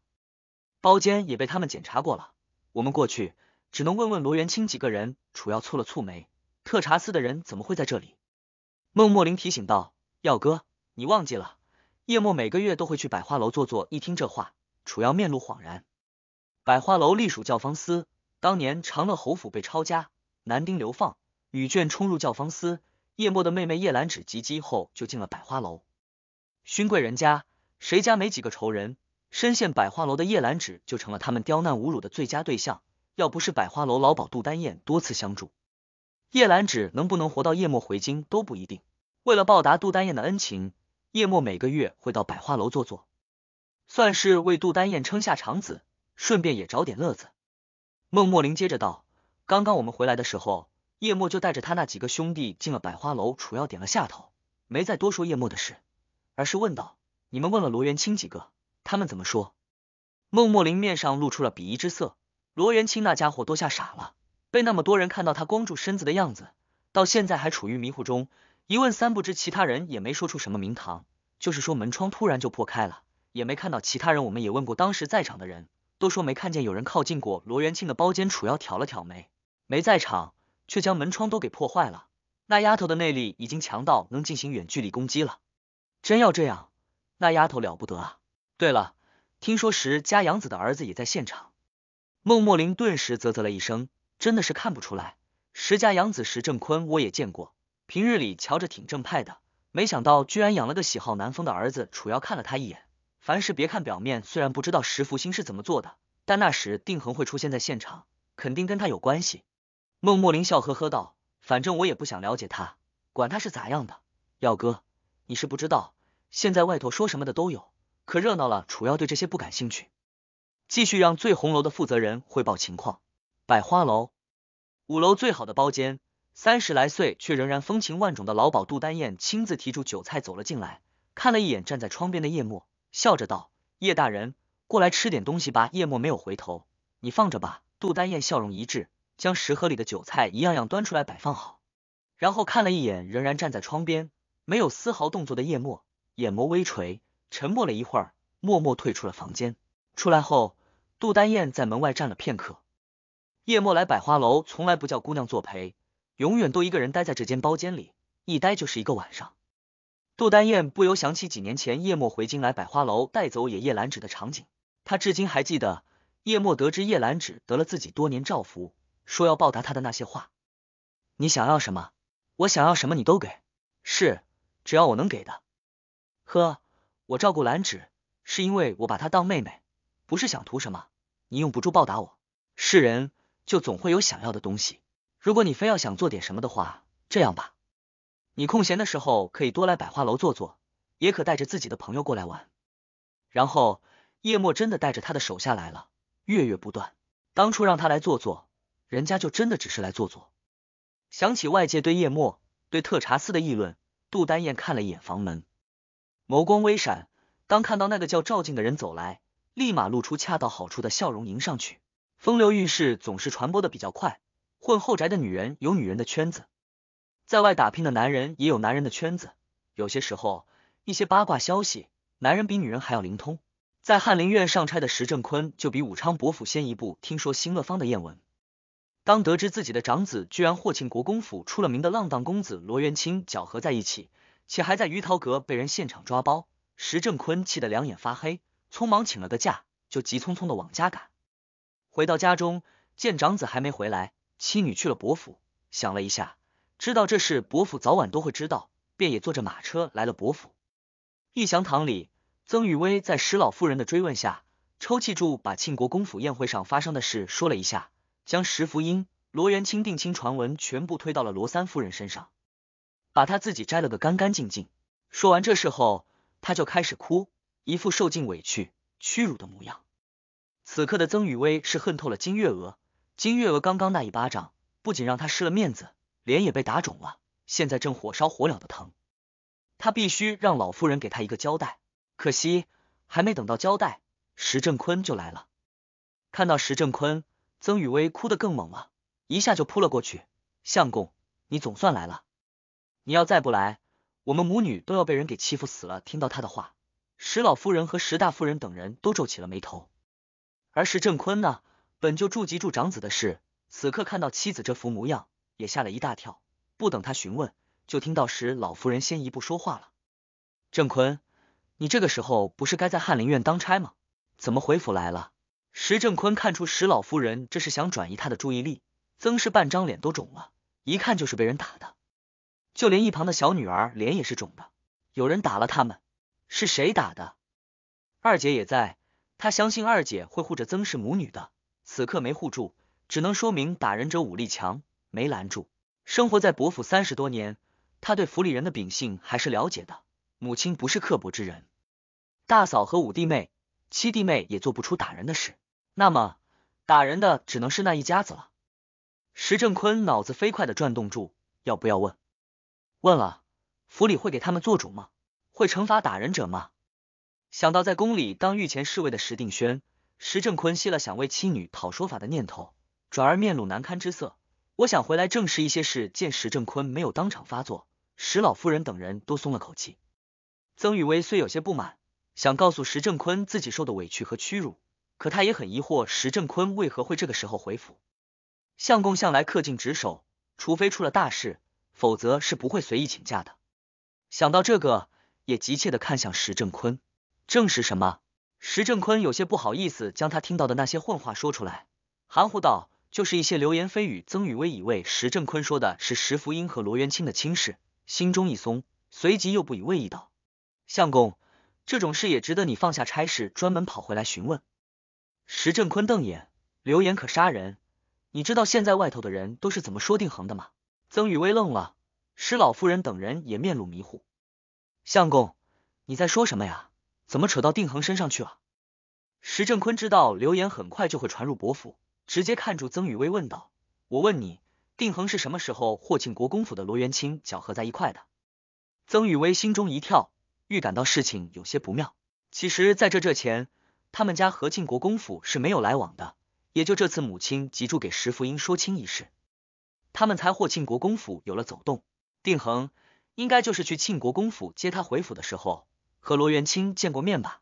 包间也被他们检查过了。我们过去只能问问罗元清几个人。”楚耀蹙了蹙眉：“特查斯的人怎么会在这里？”孟莫林提醒道：“耀哥，你忘记了，叶莫每个月都会去百花楼坐坐。”一听这话，楚耀面露恍然：“百花楼隶属教坊司。”当年长乐侯府被抄家，男丁流放，女眷冲入教坊司。叶墨的妹妹叶兰芷及笄后就进了百花楼。勋贵人家谁家没几个仇人？身陷百花楼的叶兰芷就成了他们刁难侮辱的最佳对象。要不是百花楼老鸨杜丹燕多次相助，叶兰芷能不能活到叶墨回京都不一定。为了报答杜丹燕的恩情，叶墨每个月会到百花楼坐坐，算是为杜丹燕撑下场子，顺便也找点乐子。孟墨林接着道：“刚刚我们回来的时候，叶墨就带着他那几个兄弟进了百花楼。”楚耀点了下头，没再多说叶墨的事，而是问道：“你们问了罗元清几个？他们怎么说？”孟墨林面上露出了鄙夷之色。罗元清那家伙都吓傻了，被那么多人看到他光住身子的样子，到现在还处于迷糊中，一问三不知。其他人也没说出什么名堂，就是说门窗突然就破开了，也没看到其他人。我们也问过当时在场的人。都说没看见有人靠近过罗元庆的包间，楚瑶挑了挑眉，没在场，却将门窗都给破坏了。那丫头的内力已经强到能进行远距离攻击了，真要这样，那丫头了不得啊！对了，听说石家养子的儿子也在现场，孟墨林顿时啧啧了一声，真的是看不出来。石家养子石正坤我也见过，平日里瞧着挺正派的，没想到居然养了个喜好南风的儿子。楚瑶看了他一眼。凡事别看表面，虽然不知道石福星是怎么做的，但那时定恒会出现在现场，肯定跟他有关系。孟墨林笑呵呵道：“反正我也不想了解他，管他是咋样的。”耀哥，你是不知道，现在外头说什么的都有，可热闹了。楚耀对这些不感兴趣，继续让醉红楼的负责人汇报情况。百花楼五楼最好的包间，三十来岁却仍然风情万种的老鸨杜丹燕亲自提住酒菜走了进来，看了一眼站在窗边的叶墨，笑着道：“叶大人，过来吃点东西吧。”叶莫没有回头，你放着吧。杜丹燕笑容一致，将食盒里的酒菜一样样端出来摆放好，然后看了一眼仍然站在窗边没有丝毫动作的叶莫，眼眸微垂，沉默了一会儿，默默退出了房间。出来后，杜丹燕在门外站了片刻。叶莫来百花楼从来不叫姑娘作陪，永远都一个人待在这间包间里，一待就是一个晚上。杜丹燕不由想起几年前叶墨回京来百花楼带走也叶兰芷的场景，她至今还记得叶墨得知叶兰芷得了自己多年照拂，说要报答他的那些话。你想要什么？我想要什么你都给，是只要我能给的。呵，我照顾兰芷是因为我把她当妹妹，不是想图什么。你用不住报答我，是人就总会有想要的东西。如果你非要想做点什么的话，这样吧。你空闲的时候可以多来百花楼坐坐，也可带着自己的朋友过来玩。然后叶墨真的带着他的手下来了，月月不断。当初让他来坐坐，人家就真的只是来坐坐。想起外界对叶墨、对特查斯的议论，杜丹燕看了一眼房门，眸光微闪。当看到那个叫赵静的人走来，立马露出恰到好处的笑容迎上去。风流韵事总是传播的比较快，混后宅的女人有女人的圈子。在外打拼的男人也有男人的圈子，有些时候一些八卦消息，男人比女人还要灵通。在翰林院上差的石正坤就比武昌伯府先一步听说新乐坊的艳闻。当得知自己的长子居然霍庆国公府出了名的浪荡公子罗元清搅合在一起，且还在鱼桃阁被人现场抓包，石正坤气得两眼发黑，匆忙请了个假，就急匆匆的往家赶。回到家中，见长子还没回来，妻女去了伯府，想了一下。知道这事，伯府早晚都会知道，便也坐着马车来了伯府。玉祥堂里，曾雨薇在石老夫人的追问下，抽泣住把庆国公府宴会上发生的事说了一下，将石福英、罗元清定亲传闻全部推到了罗三夫人身上，把她自己摘了个干干净净。说完这事后，她就开始哭，一副受尽委屈、屈辱的模样。此刻的曾雨薇是恨透了金月娥，金月娥刚刚那一巴掌不仅让她失了面子。脸也被打肿了，现在正火烧火燎的疼。他必须让老夫人给他一个交代。可惜还没等到交代，石振坤就来了。看到石振坤，曾雨薇哭得更猛了，一下就扑了过去：“相公，你总算来了！你要再不来，我们母女都要被人给欺负死了！”听到他的话，石老夫人和石大夫人等人都皱起了眉头。而石振坤呢，本就住及住长子的事，此刻看到妻子这副模样。也吓了一大跳，不等他询问，就听到石老夫人先一步说话了：“郑坤，你这个时候不是该在翰林院当差吗？怎么回府来了？”石正坤看出石老夫人这是想转移他的注意力。曾氏半张脸都肿了，一看就是被人打的，就连一旁的小女儿脸也是肿的。有人打了他们，是谁打的？二姐也在，她相信二姐会护着曾氏母女的。此刻没护住，只能说明打人者武力强。没拦住。生活在伯府三十多年，他对府里人的秉性还是了解的。母亲不是刻薄之人，大嫂和五弟妹、七弟妹也做不出打人的事。那么，打人的只能是那一家子了。石正坤脑子飞快的转动住，要不要问？问了，府里会给他们做主吗？会惩罚打人者吗？想到在宫里当御前侍卫的石定轩，石正坤熄了想为妻女讨说法的念头，转而面露难堪之色。我想回来证实一些事。见石正坤没有当场发作，石老夫人等人都松了口气。曾雨薇虽有些不满，想告诉石正坤自己受的委屈和屈辱，可她也很疑惑石正坤为何会这个时候回府。相公向来恪尽职守，除非出了大事，否则是不会随意请假的。想到这个，也急切的看向石正坤，证实什么？石正坤有些不好意思将他听到的那些混话说出来，含糊道。就是一些流言蜚语，曾雨薇以为石振坤说的是石福英和罗元清的亲事，心中一松，随即又不以为意道：“相公，这种事也值得你放下差事，专门跑回来询问？”石振坤瞪眼：“流言可杀人，你知道现在外头的人都是怎么说定恒的吗？”曾雨薇愣了，石老夫人等人也面露迷糊：“相公，你在说什么呀？怎么扯到定恒身上去了？”石振坤知道流言很快就会传入伯府。直接看住曾雨薇问道：“我问你，定恒是什么时候霍庆国公府的罗元清搅合在一块的？”曾雨薇心中一跳，预感到事情有些不妙。其实，在这这前，他们家和庆国公府是没有来往的，也就这次母亲急着给石福英说亲一事，他们才霍庆国公府有了走动。定恒应该就是去庆国公府接他回府的时候和罗元清见过面吧？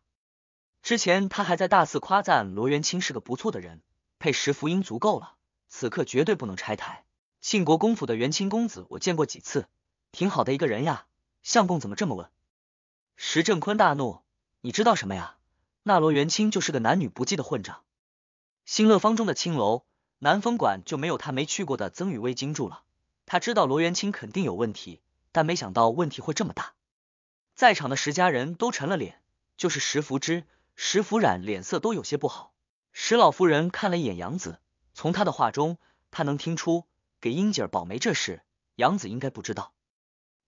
之前他还在大肆夸赞罗元清是个不错的人。配石福音足够了，此刻绝对不能拆台。庆国公府的元清公子，我见过几次，挺好的一个人呀。相公怎么这么问？石正坤大怒，你知道什么呀？那罗元清就是个男女不忌的混账。新乐坊中的青楼南风馆就没有他没去过的曾雨薇经住了。他知道罗元清肯定有问题，但没想到问题会这么大。在场的石家人都沉了脸，就是石福之、石福染脸色都有些不好。石老夫人看了一眼杨子，从他的话中，她能听出给英姐儿保媒这事，杨子应该不知道。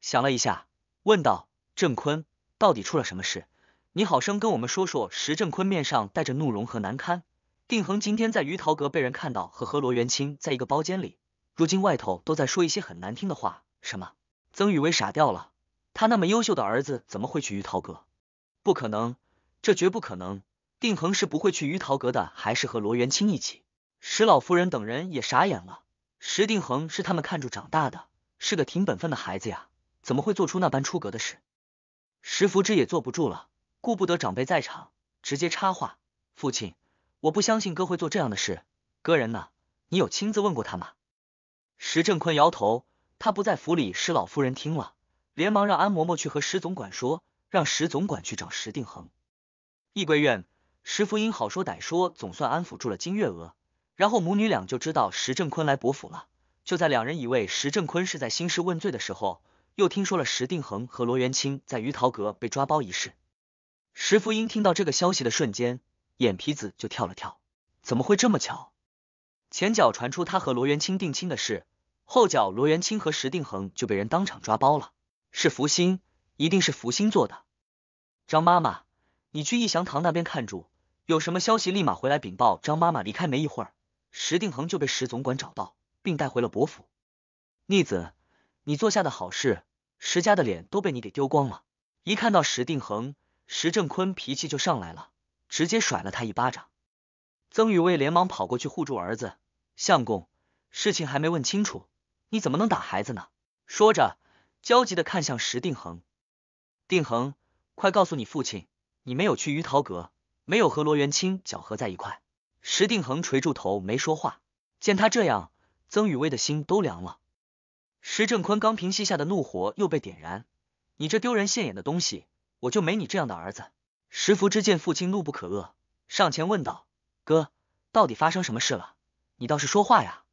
想了一下，问道：“郑坤，到底出了什么事？你好生跟我们说说。”石正坤面上带着怒容和难堪。定恒今天在鱼桃阁被人看到和和罗元清在一个包间里，如今外头都在说一些很难听的话。什么？曾雨薇傻掉了，他那么优秀的儿子怎么会去鱼桃阁？不可能，这绝不可能。定恒是不会去鱼桃阁的，还是和罗元清一起。石老夫人等人也傻眼了。石定恒是他们看住长大的，是个挺本分的孩子呀，怎么会做出那般出格的事？石福之也坐不住了，顾不得长辈在场，直接插话：“父亲，我不相信哥会做这样的事。哥人呢？你有亲自问过他吗？”石振坤摇头，他不在府里。石老夫人听了，连忙让安嬷嬷去和石总管说，让石总管去找石定恒。义归院。石福英好说歹说，总算安抚住了金月娥，然后母女俩就知道石正坤来伯府了。就在两人以为石正坤是在兴师问罪的时候，又听说了石定恒和罗元清在鱼桃阁被抓包一事。石福英听到这个消息的瞬间，眼皮子就跳了跳，怎么会这么巧？前脚传出他和罗元清定亲的事，后脚罗元清和石定恒就被人当场抓包了，是福星，一定是福星做的。张妈妈，你去义祥堂那边看住。有什么消息，立马回来禀报。张妈妈离开没一会儿，石定恒就被石总管找到，并带回了伯府。逆子，你做下的好事，石家的脸都被你给丢光了！一看到石定恒，石正坤脾气就上来了，直接甩了他一巴掌。曾雨薇连忙跑过去护住儿子：“相公，事情还没问清楚，你怎么能打孩子呢？”说着，焦急的看向石定恒：“定恒，快告诉你父亲，你没有去鱼桃阁。”没有和罗元清搅合在一块，石定恒垂住头没说话。见他这样，曾雨薇的心都凉了。石正坤刚平息下的怒火又被点燃，你这丢人现眼的东西，我就没你这样的儿子。石福之见父亲怒不可遏，上前问道：“哥，到底发生什么事了？你倒是说话呀！”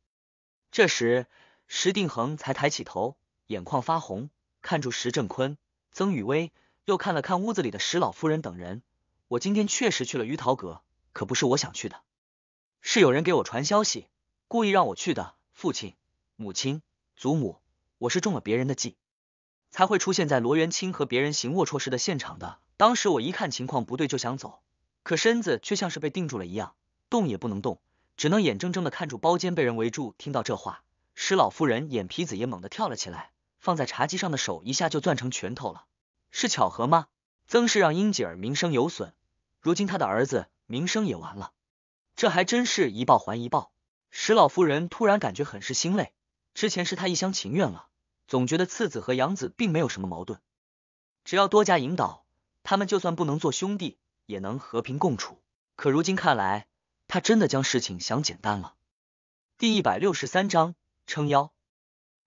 这时，石定恒才抬起头，眼眶发红，看住石正坤、曾雨薇，又看了看屋子里的石老夫人等人。我今天确实去了鱼桃阁，可不是我想去的，是有人给我传消息，故意让我去的。父亲、母亲、祖母，我是中了别人的计，才会出现在罗元清和别人行龌龊事的现场的。当时我一看情况不对就想走，可身子却像是被定住了一样，动也不能动，只能眼睁睁的看住包间被人围住。听到这话，石老夫人眼皮子也猛地跳了起来，放在茶几上的手一下就攥成拳头了。是巧合吗？曾氏让英姐儿名声有损，如今她的儿子名声也完了，这还真是一报还一报。石老夫人突然感觉很是心累，之前是她一厢情愿了，总觉得次子和养子并没有什么矛盾，只要多加引导，他们就算不能做兄弟，也能和平共处。可如今看来，他真的将事情想简单了。第一百六十三章撑腰，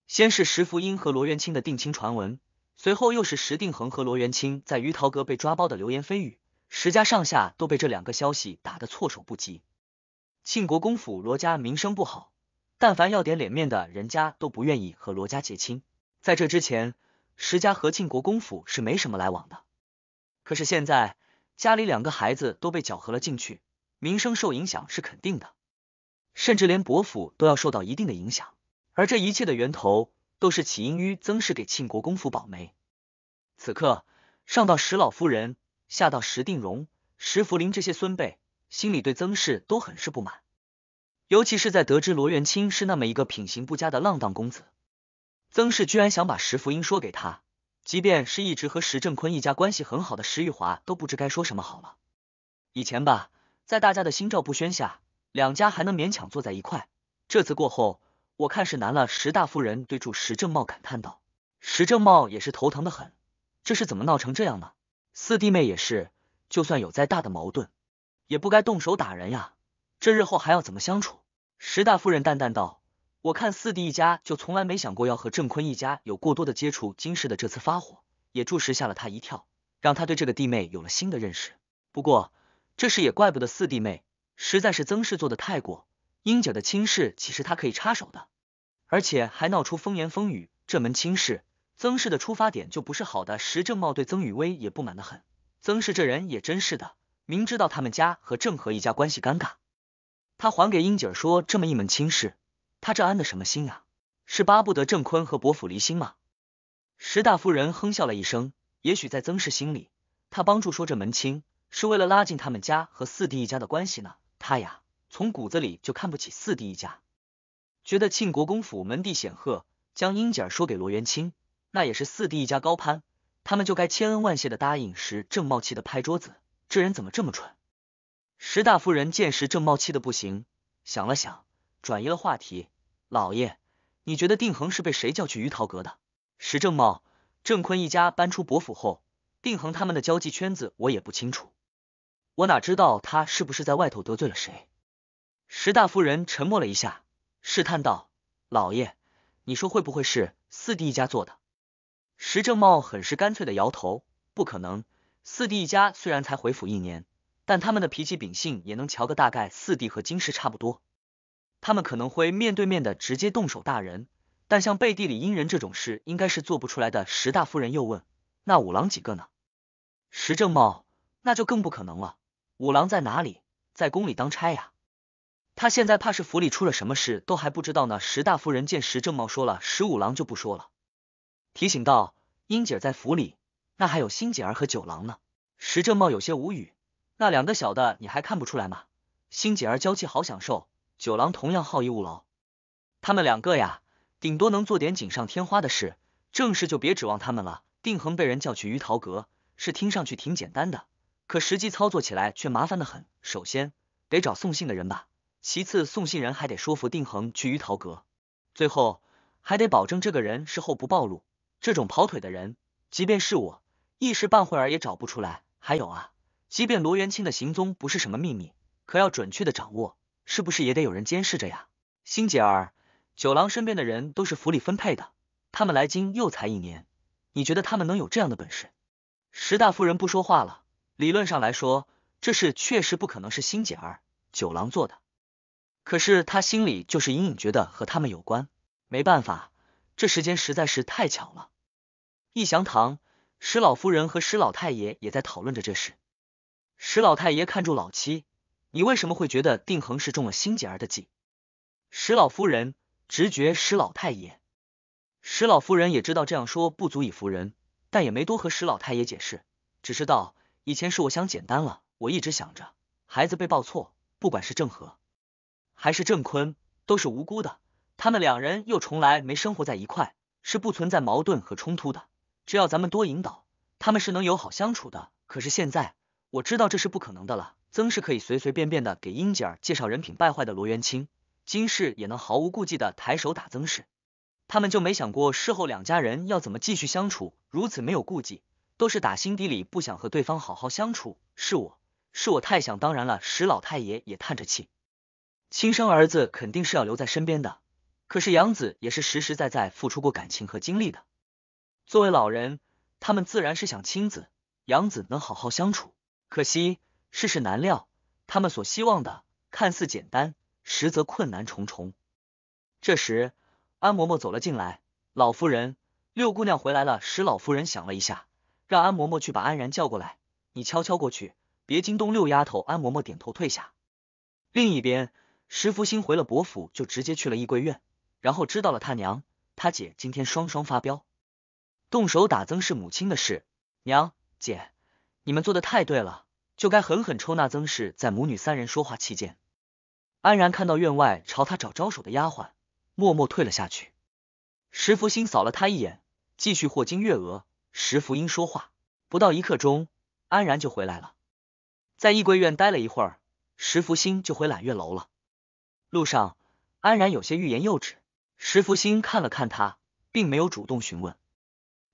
先是石福英和罗元清的定亲传闻。随后又是石定恒和罗元清在鱼桃阁被抓包的流言蜚语，石家上下都被这两个消息打得措手不及。庆国公府罗家名声不好，但凡要点脸面的人家都不愿意和罗家结亲。在这之前，石家和庆国公府是没什么来往的。可是现在家里两个孩子都被搅和了进去，名声受影响是肯定的，甚至连伯府都要受到一定的影响。而这一切的源头。都是起因于曾氏给庆国公府保媒。此刻，上到石老夫人，下到石定荣、石福林这些孙辈，心里对曾氏都很是不满。尤其是在得知罗元清是那么一个品行不佳的浪荡公子，曾氏居然想把石福英说给他，即便是一直和石正坤一家关系很好的石玉华，都不知该说什么好了。以前吧，在大家的心照不宣下，两家还能勉强坐在一块。这次过后。我看是难了，石大夫人对住石正茂感叹道。石正茂也是头疼的很，这是怎么闹成这样呢？四弟妹也是，就算有再大的矛盾，也不该动手打人呀，这日后还要怎么相处？石大夫人淡淡道，我看四弟一家就从来没想过要和郑坤一家有过多的接触。金氏的这次发火，也着实吓了他一跳，让他对这个弟妹有了新的认识。不过这事也怪不得四弟妹，实在是曾氏做的太过。英姐的亲事岂是她可以插手的？而且还闹出风言风语。这门亲事，曾氏的出发点就不是好的。石正茂对曾雨薇也不满的很。曾氏这人也真是的，明知道他们家和郑和一家关系尴尬，他还给英姐说这么一门亲事，他这安的什么心呀？是巴不得郑坤和伯父离心吗？石大夫人哼笑了一声，也许在曾氏心里，他帮助说这门亲是为了拉近他们家和四弟一家的关系呢。他呀。从骨子里就看不起四弟一家，觉得庆国公府门第显赫，将英姐说给罗元清，那也是四弟一家高攀，他们就该千恩万谢的答应。时正茂气的拍桌子，这人怎么这么蠢？石大夫人见时正茂气的不行，想了想，转移了话题：“老爷，你觉得定恒是被谁叫去鱼桃阁的？”时正茂、郑坤一家搬出伯府后，定恒他们的交际圈子我也不清楚，我哪知道他是不是在外头得罪了谁？石大夫人沉默了一下，试探道：“老爷，你说会不会是四弟一家做的？”石正茂很是干脆的摇头：“不可能。四弟一家虽然才回府一年，但他们的脾气秉性也能瞧个大概。四弟和金氏差不多，他们可能会面对面的直接动手打人，但像背地里阴人这种事，应该是做不出来的。”石大夫人又问：“那五郎几个呢？”石正茂：“那就更不可能了。五郎在哪里？在宫里当差呀。”他现在怕是府里出了什么事都还不知道呢。石大夫人见石正茂说了，石五郎就不说了，提醒道：“英姐在府里，那还有新姐儿和九郎呢。”石正茂有些无语：“那两个小的你还看不出来吗？新姐儿娇气，好享受；九郎同样好逸恶劳。他们两个呀，顶多能做点锦上添花的事，正事就别指望他们了。”定恒被人叫去鱼桃阁，是听上去挺简单的，可实际操作起来却麻烦的很。首先得找送信的人吧。其次，送信人还得说服定恒去鱼桃阁，最后还得保证这个人事后不暴露。这种跑腿的人，即便是我，一时半会儿也找不出来。还有啊，即便罗元清的行踪不是什么秘密，可要准确的掌握，是不是也得有人监视着呀？星姐儿，九郎身边的人都是府里分配的，他们来京又才一年，你觉得他们能有这样的本事？石大夫人不说话了。理论上来说，这事确实不可能是星姐儿、九郎做的。可是他心里就是隐隐觉得和他们有关，没办法，这时间实在是太巧了。义祥堂，石老夫人和石老太爷也在讨论着这事。石老太爷看住老七，你为什么会觉得定恒是中了心姐儿的计？石老夫人直觉石老太爷，石老夫人也知道这样说不足以服人，但也没多和石老太爷解释，只是道：以前是我想简单了，我一直想着孩子被抱错，不管是郑和。还是郑坤都是无辜的，他们两人又从来没生活在一块，是不存在矛盾和冲突的。只要咱们多引导，他们是能友好相处的。可是现在我知道这是不可能的了。曾氏可以随随便便的给英姐儿介绍人品败坏的罗元清，金氏也能毫无顾忌的抬手打曾氏，他们就没想过事后两家人要怎么继续相处。如此没有顾忌，都是打心底里不想和对方好好相处。是我，是我太想当然了。石老太爷也叹着气。亲生儿子肯定是要留在身边的，可是养子也是实实在在付出过感情和精力的。作为老人，他们自然是想亲子养子能好好相处。可惜世事难料，他们所希望的看似简单，实则困难重重。这时，安嬷嬷走了进来。老夫人，六姑娘回来了。使老夫人想了一下，让安嬷嬷去把安然叫过来。你悄悄过去，别惊动六丫头。安嬷嬷点头退下。另一边。石福星回了伯府，就直接去了义贵院，然后知道了他娘、他姐今天双双发飙，动手打曾氏母亲的事。娘、姐，你们做的太对了，就该狠狠抽那曾氏。在母女三人说话期间，安然看到院外朝他找招手的丫鬟，默默退了下去。石福星扫了他一眼，继续和金月娥、石福英说话。不到一刻钟，安然就回来了，在义贵院待了一会儿，石福星就回揽月楼了。路上，安然有些欲言又止。石福星看了看他，并没有主动询问。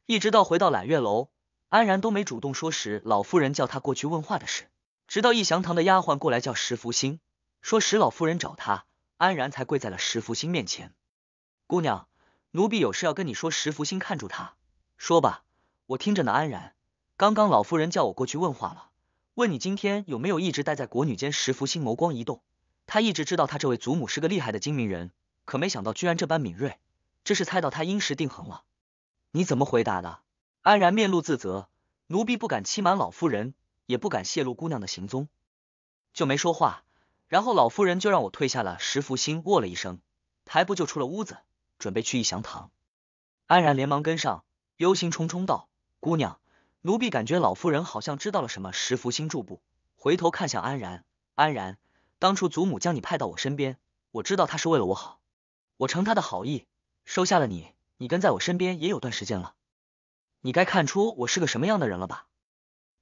一直到回到揽月楼，安然都没主动说时老夫人叫他过去问话的事。直到一祥堂的丫鬟过来叫石福星，说石老夫人找他，安然才跪在了石福星面前。姑娘，奴婢有事要跟你说。石福星看住他，说吧，我听着呢。安然，刚刚老夫人叫我过去问话了，问你今天有没有一直待在国女间。石福星眸光一动。他一直知道他这位祖母是个厉害的精明人，可没想到居然这般敏锐，这是猜到他阴时定恒了。你怎么回答的？安然面露自责，奴婢不敢欺瞒老夫人，也不敢泄露姑娘的行踪，就没说话。然后老夫人就让我退下了，石福星，哦了一声，抬步就出了屋子，准备去一祥堂。安然连忙跟上，忧心忡忡道：“姑娘，奴婢感觉老夫人好像知道了什么。”石福星驻步，回头看向安然，安然。当初祖母将你派到我身边，我知道她是为了我好，我承她的好意，收下了你。你跟在我身边也有段时间了，你该看出我是个什么样的人了吧？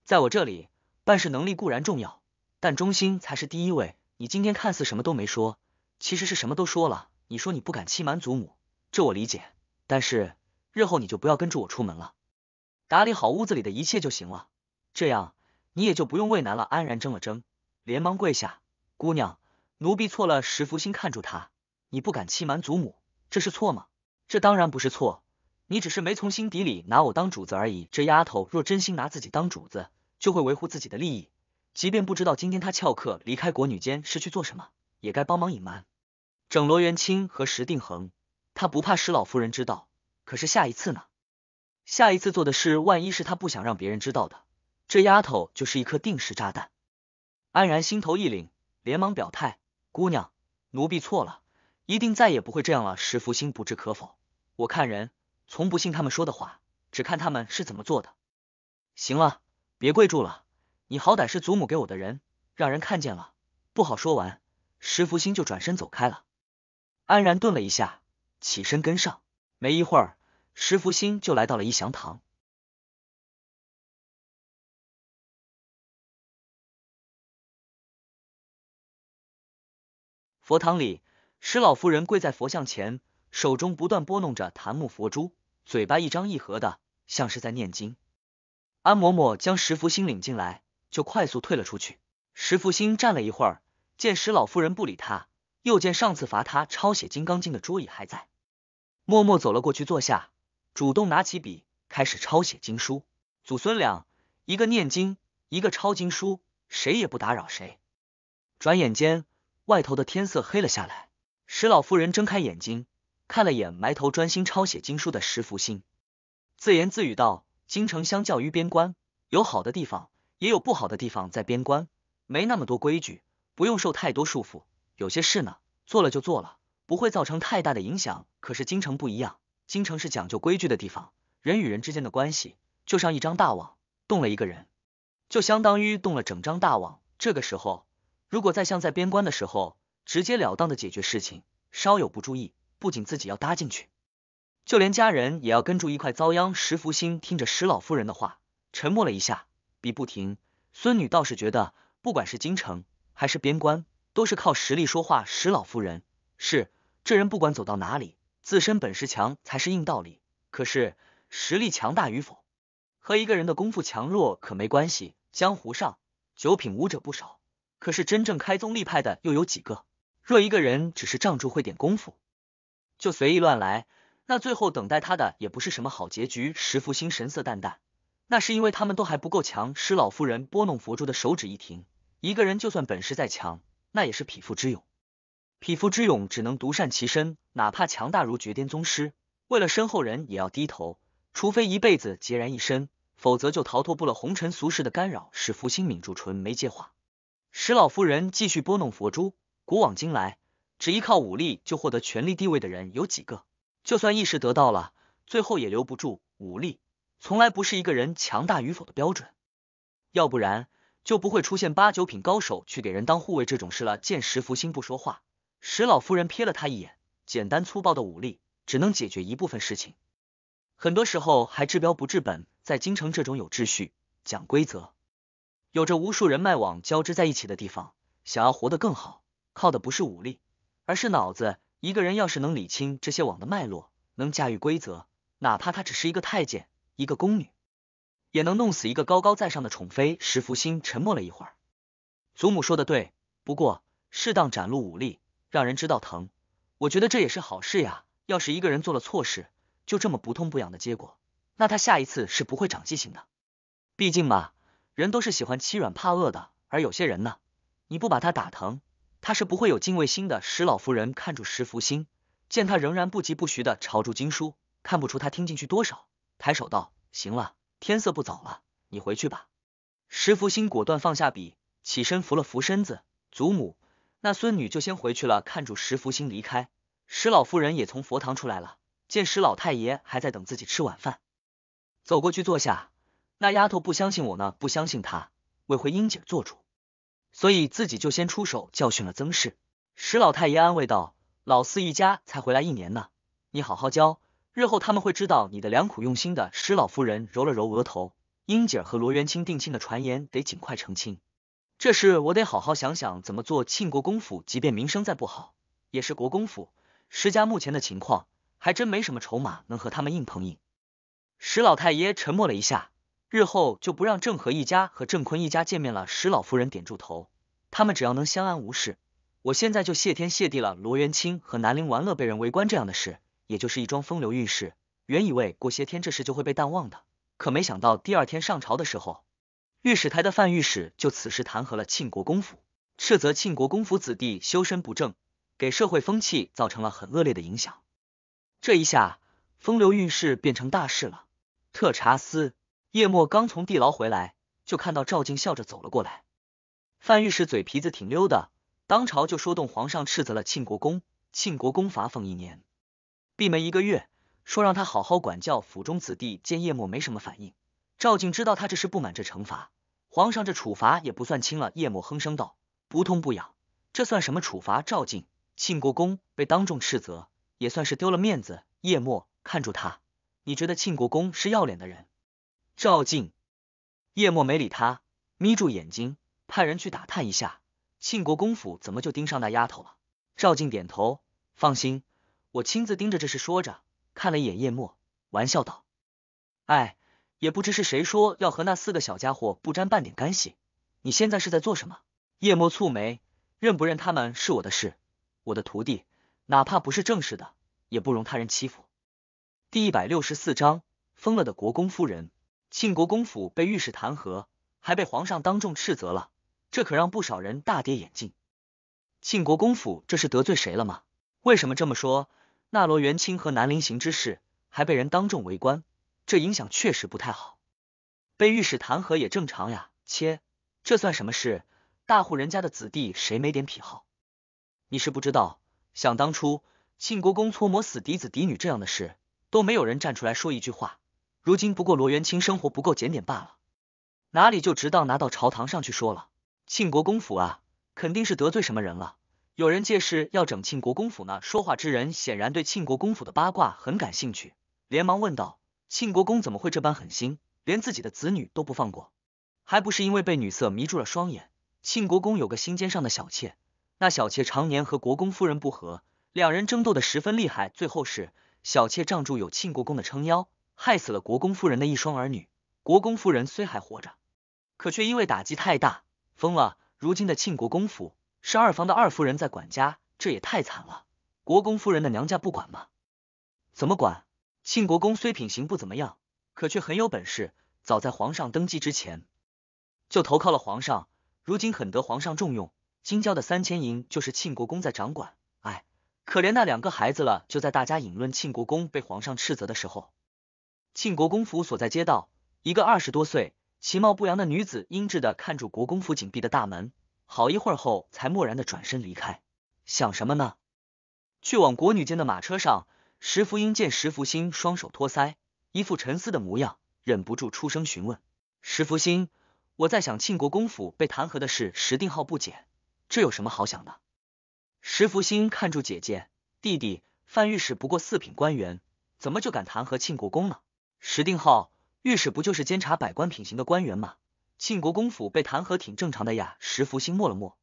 在我这里，办事能力固然重要，但忠心才是第一位。你今天看似什么都没说，其实是什么都说了。你说你不敢欺瞒祖母，这我理解，但是日后你就不要跟着我出门了，打理好屋子里的一切就行了，这样你也就不用为难了。安然怔了怔，连忙跪下。姑娘，奴婢错了。石福星看住他，你不敢欺瞒祖母，这是错吗？这当然不是错，你只是没从心底里拿我当主子而已。这丫头若真心拿自己当主子，就会维护自己的利益，即便不知道今天她翘课离开国女监是去做什么，也该帮忙隐瞒。整罗元清和石定恒，她不怕石老夫人知道，可是下一次呢？下一次做的事，万一是他不想让别人知道的，这丫头就是一颗定时炸弹。安然心头一凛。连忙表态，姑娘，奴婢错了，一定再也不会这样了。石福星不置可否，我看人从不信他们说的话，只看他们是怎么做的。行了，别跪住了，你好歹是祖母给我的人，让人看见了不好。说完，石福星就转身走开了。安然顿了一下，起身跟上。没一会儿，石福星就来到了怡祥堂。佛堂里，石老夫人跪在佛像前，手中不断拨弄着檀木佛珠，嘴巴一张一合的，像是在念经。安嬷嬷将石福星领进来，就快速退了出去。石福星站了一会儿，见石老夫人不理他，又见上次罚他抄写《金刚经》的桌椅还在，默默走了过去坐下，主动拿起笔开始抄写经书。祖孙俩一个念经，一个抄经书，谁也不打扰谁。转眼间。外头的天色黑了下来，石老夫人睁开眼睛，看了眼埋头专心抄写经书的石福星，自言自语道：“京城相较于边关，有好的地方，也有不好的地方。在边关，没那么多规矩，不用受太多束缚，有些事呢，做了就做了，不会造成太大的影响。可是京城不一样，京城是讲究规矩的地方，人与人之间的关系，就像一张大网，动了一个人，就相当于动了整张大网。这个时候。”如果再像在边关的时候直截了当的解决事情，稍有不注意，不仅自己要搭进去，就连家人也要跟住一块遭殃。石福星听着石老夫人的话，沉默了一下，笔不停。孙女倒是觉得，不管是京城还是边关，都是靠实力说话。石老夫人是这人，不管走到哪里，自身本事强才是硬道理。可是实力强大与否，和一个人的功夫强弱可没关系。江湖上九品武者不少。可是真正开宗立派的又有几个？若一个人只是仗住会点功夫，就随意乱来，那最后等待他的也不是什么好结局。石福星神色淡淡，那是因为他们都还不够强。使老夫人拨弄佛珠的手指一停，一个人就算本事再强，那也是匹夫之勇。匹夫之勇只能独善其身，哪怕强大如绝巅宗师，为了身后人也要低头，除非一辈子孑然一身，否则就逃脱不了红尘俗世的干扰。石福星抿住唇，没接话。石老夫人继续拨弄佛珠。古往今来，只依靠武力就获得权力地位的人有几个？就算一时得到了，最后也留不住。武力从来不是一个人强大与否的标准，要不然就不会出现八九品高手去给人当护卫这种事了。见石福星不说话，石老夫人瞥了他一眼。简单粗暴的武力只能解决一部分事情，很多时候还治标不治本。在京城这种有秩序、讲规则。有着无数人脉网交织在一起的地方，想要活得更好，靠的不是武力，而是脑子。一个人要是能理清这些网的脉络，能驾驭规则，哪怕他只是一个太监、一个宫女，也能弄死一个高高在上的宠妃。石福星沉默了一会儿，祖母说的对，不过适当展露武力，让人知道疼，我觉得这也是好事呀。要是一个人做了错事，就这么不痛不痒的结果，那他下一次是不会长记性的。毕竟嘛。人都是喜欢欺软怕恶的，而有些人呢，你不把他打疼，他是不会有敬畏心的。石老夫人看住石福星，见他仍然不疾不徐的朝住经书，看不出他听进去多少，抬手道：“行了，天色不早了，你回去吧。”石福星果断放下笔，起身扶了扶身子。祖母，那孙女就先回去了。看住石福星离开，石老夫人也从佛堂出来了，见石老太爷还在等自己吃晚饭，走过去坐下。那丫头不相信我呢，不相信他为回英姐做主，所以自己就先出手教训了曾氏。石老太爷安慰道：“老四一家才回来一年呢，你好好教，日后他们会知道你的良苦用心的。”石老夫人揉了揉额头，英姐和罗元清定亲的传言得尽快澄清。这事我得好好想想怎么做。庆国公府即便名声再不好，也是国公府。石家目前的情况还真没什么筹码能和他们硬碰硬。石老太爷沉默了一下。日后就不让郑和一家和郑坤一家见面了。石老夫人点住头，他们只要能相安无事，我现在就谢天谢地了。罗元清和南陵玩乐被人围观这样的事，也就是一桩风流韵事。原以为过些天这事就会被淡忘的，可没想到第二天上朝的时候，御史台的范御史就此事弹劾了庆国公府，斥责庆国公府子弟修身不正，给社会风气造成了很恶劣的影响。这一下，风流韵事变成大事了。特查司。叶墨刚从地牢回来，就看到赵静笑着走了过来。范御史嘴皮子挺溜的，当朝就说动皇上斥责了庆国公，庆国公罚俸一年，闭门一个月，说让他好好管教府中子弟。见叶墨没什么反应，赵静知道他这是不满这惩罚，皇上这处罚也不算轻了。叶墨哼声道：“不痛不痒，这算什么处罚？”赵静，庆国公被当众斥责，也算是丢了面子。叶墨看住他，你觉得庆国公是要脸的人？赵静，叶墨没理他，眯住眼睛，派人去打探一下，庆国公府怎么就盯上那丫头了？赵静点头，放心，我亲自盯着这事。说着，看了一眼叶墨，玩笑道：“哎，也不知是谁说要和那四个小家伙不沾半点干系。你现在是在做什么？”叶墨蹙眉，认不认他们是我的事，我的徒弟，哪怕不是正式的，也不容他人欺负。第一百六十四章，疯了的国公夫人。庆国公府被御史弹劾，还被皇上当众斥责了，这可让不少人大跌眼镜。庆国公府这是得罪谁了吗？为什么这么说？那罗元清和南陵行之事，还被人当众围观，这影响确实不太好。被御史弹劾也正常呀，切，这算什么事？大户人家的子弟，谁没点癖好？你是不知道，想当初庆国公搓磨死嫡子嫡女这样的事，都没有人站出来说一句话。如今不过罗元清生活不够检点罢了，哪里就值当拿到朝堂上去说了？庆国公府啊，肯定是得罪什么人了？有人借势要整庆国公府呢。说话之人显然对庆国公府的八卦很感兴趣，连忙问道：“庆国公怎么会这般狠心，连自己的子女都不放过？还不是因为被女色迷住了双眼？”庆国公有个心尖上的小妾，那小妾常年和国公夫人不和，两人争斗的十分厉害，最后是小妾仗住有庆国公的撑腰。害死了国公夫人的一双儿女。国公夫人虽还活着，可却因为打击太大疯了。如今的庆国公府是二房的二夫人在管家，这也太惨了。国公夫人的娘家不管吗？怎么管？庆国公虽品行不怎么样，可却很有本事。早在皇上登基之前，就投靠了皇上，如今很得皇上重用。京郊的三千银就是庆国公在掌管。哎，可怜那两个孩子了。就在大家引论庆国公被皇上斥责的时候。庆国公府所在街道，一个二十多岁、其貌不扬的女子，阴鸷的看住国公府紧闭的大门，好一会儿后才漠然的转身离开。想什么呢？去往国女间的马车上，石福英见石福星双手托腮，一副沉思的模样，忍不住出声询问：“石福星，我在想庆国公府被弹劾的事。”石定浩不解：“这有什么好想的？”石福星看住姐姐、弟弟范御史，不过四品官员，怎么就敢弹劾庆国公呢？石定浩，御史不就是监察百官品行的官员吗？庆国公府被弹劾挺正常的呀。石福星默了默，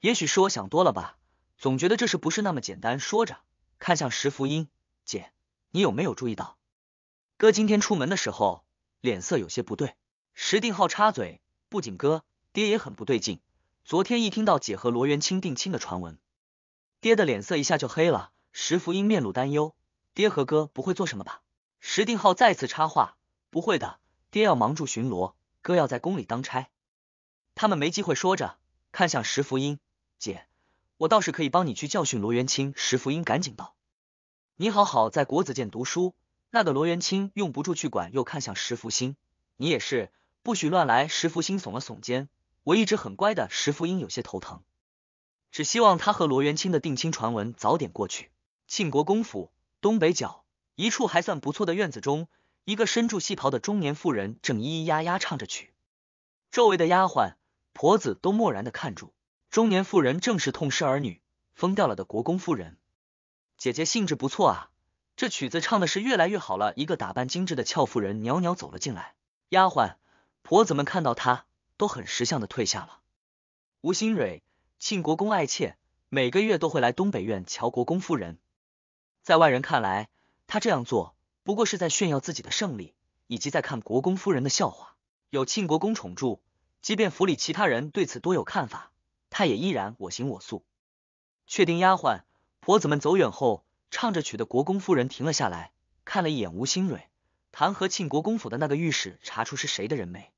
也许是我想多了吧，总觉得这事不是那么简单。说着，看向石福英姐，你有没有注意到哥今天出门的时候脸色有些不对？石定浩插嘴，不仅哥，爹也很不对劲。昨天一听到姐和罗元清定亲的传闻，爹的脸色一下就黑了。石福英面露担忧，爹和哥不会做什么吧？石定浩再次插话：“不会的，爹要忙住巡逻，哥要在宫里当差，他们没机会。”说着，看向石福英：“姐，我倒是可以帮你去教训罗元清。”石福英赶紧道：“你好好在国子监读书，那个罗元清用不住去管。”又看向石福星：“你也是，不许乱来。”石福星耸了耸肩：“我一直很乖的。”石福英有些头疼，只希望他和罗元清的定亲传闻早点过去。庆国公府东北角。一处还算不错的院子中，一个身着戏袍的中年妇人正咿咿呀呀唱着曲，周围的丫鬟婆子都漠然的看住。中年妇人正是痛失儿女、疯掉了的国公夫人。姐姐兴致不错啊，这曲子唱的是越来越好了。一个打扮精致的俏妇人袅袅走了进来，丫鬟婆子们看到她，都很识相的退下了。吴新蕊，庆国公爱妾，每个月都会来东北院瞧国公夫人。在外人看来。他这样做，不过是在炫耀自己的胜利，以及在看国公夫人的笑话。有庆国公宠住，即便府里其他人对此多有看法，他也依然我行我素。确定丫鬟、婆子们走远后，唱着曲的国公夫人停了下来，看了一眼吴新蕊，弹劾庆国公府的那个御史查出是谁的人没？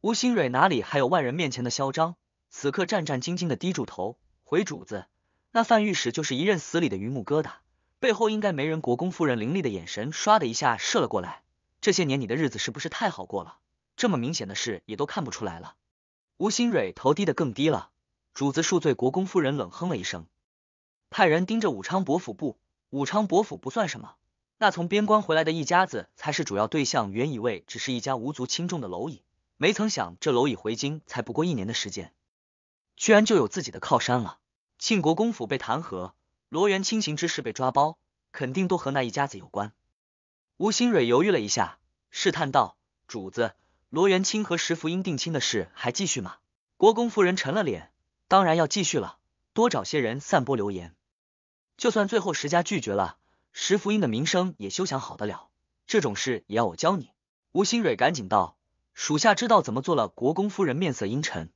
吴新蕊哪里还有外人面前的嚣张，此刻战战兢兢的低住头，回主子，那范御史就是一任死里的榆木疙瘩。背后应该没人。国公夫人凌厉的眼神唰的一下射了过来。这些年你的日子是不是太好过了？这么明显的事也都看不出来了。吴新蕊头低得更低了。主子恕罪。国公夫人冷哼了一声，派人盯着武昌伯府。不，武昌伯府不算什么。那从边关回来的一家子才是主要对象。原以为只是一家无足轻重的蝼蚁，没曾想这蝼蚁回京才不过一年的时间，居然就有自己的靠山了。庆国公府被弹劾。罗元清行之事被抓包，肯定都和那一家子有关。吴新蕊犹豫了一下，试探道：“主子，罗元清和石福英定亲的事还继续吗？”国公夫人沉了脸：“当然要继续了，多找些人散播流言，就算最后石家拒绝了，石福英的名声也休想好得了。这种事也要我教你？”吴新蕊赶紧道：“属下知道怎么做了。”国公夫人面色阴沉。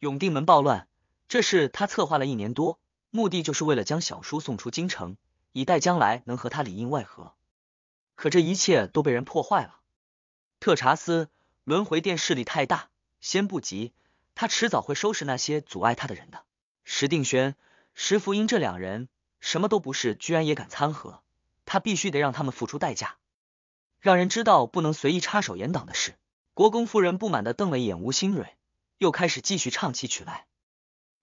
永定门暴乱，这事他策划了一年多。目的就是为了将小叔送出京城，以待将来能和他里应外合。可这一切都被人破坏了。特查斯，轮回殿势力太大，先不急，他迟早会收拾那些阻碍他的人的。石定轩、石福英这两人什么都不是，居然也敢掺和，他必须得让他们付出代价，让人知道不能随意插手严党的事。国公夫人不满的瞪了一眼吴新蕊，又开始继续唱起曲来。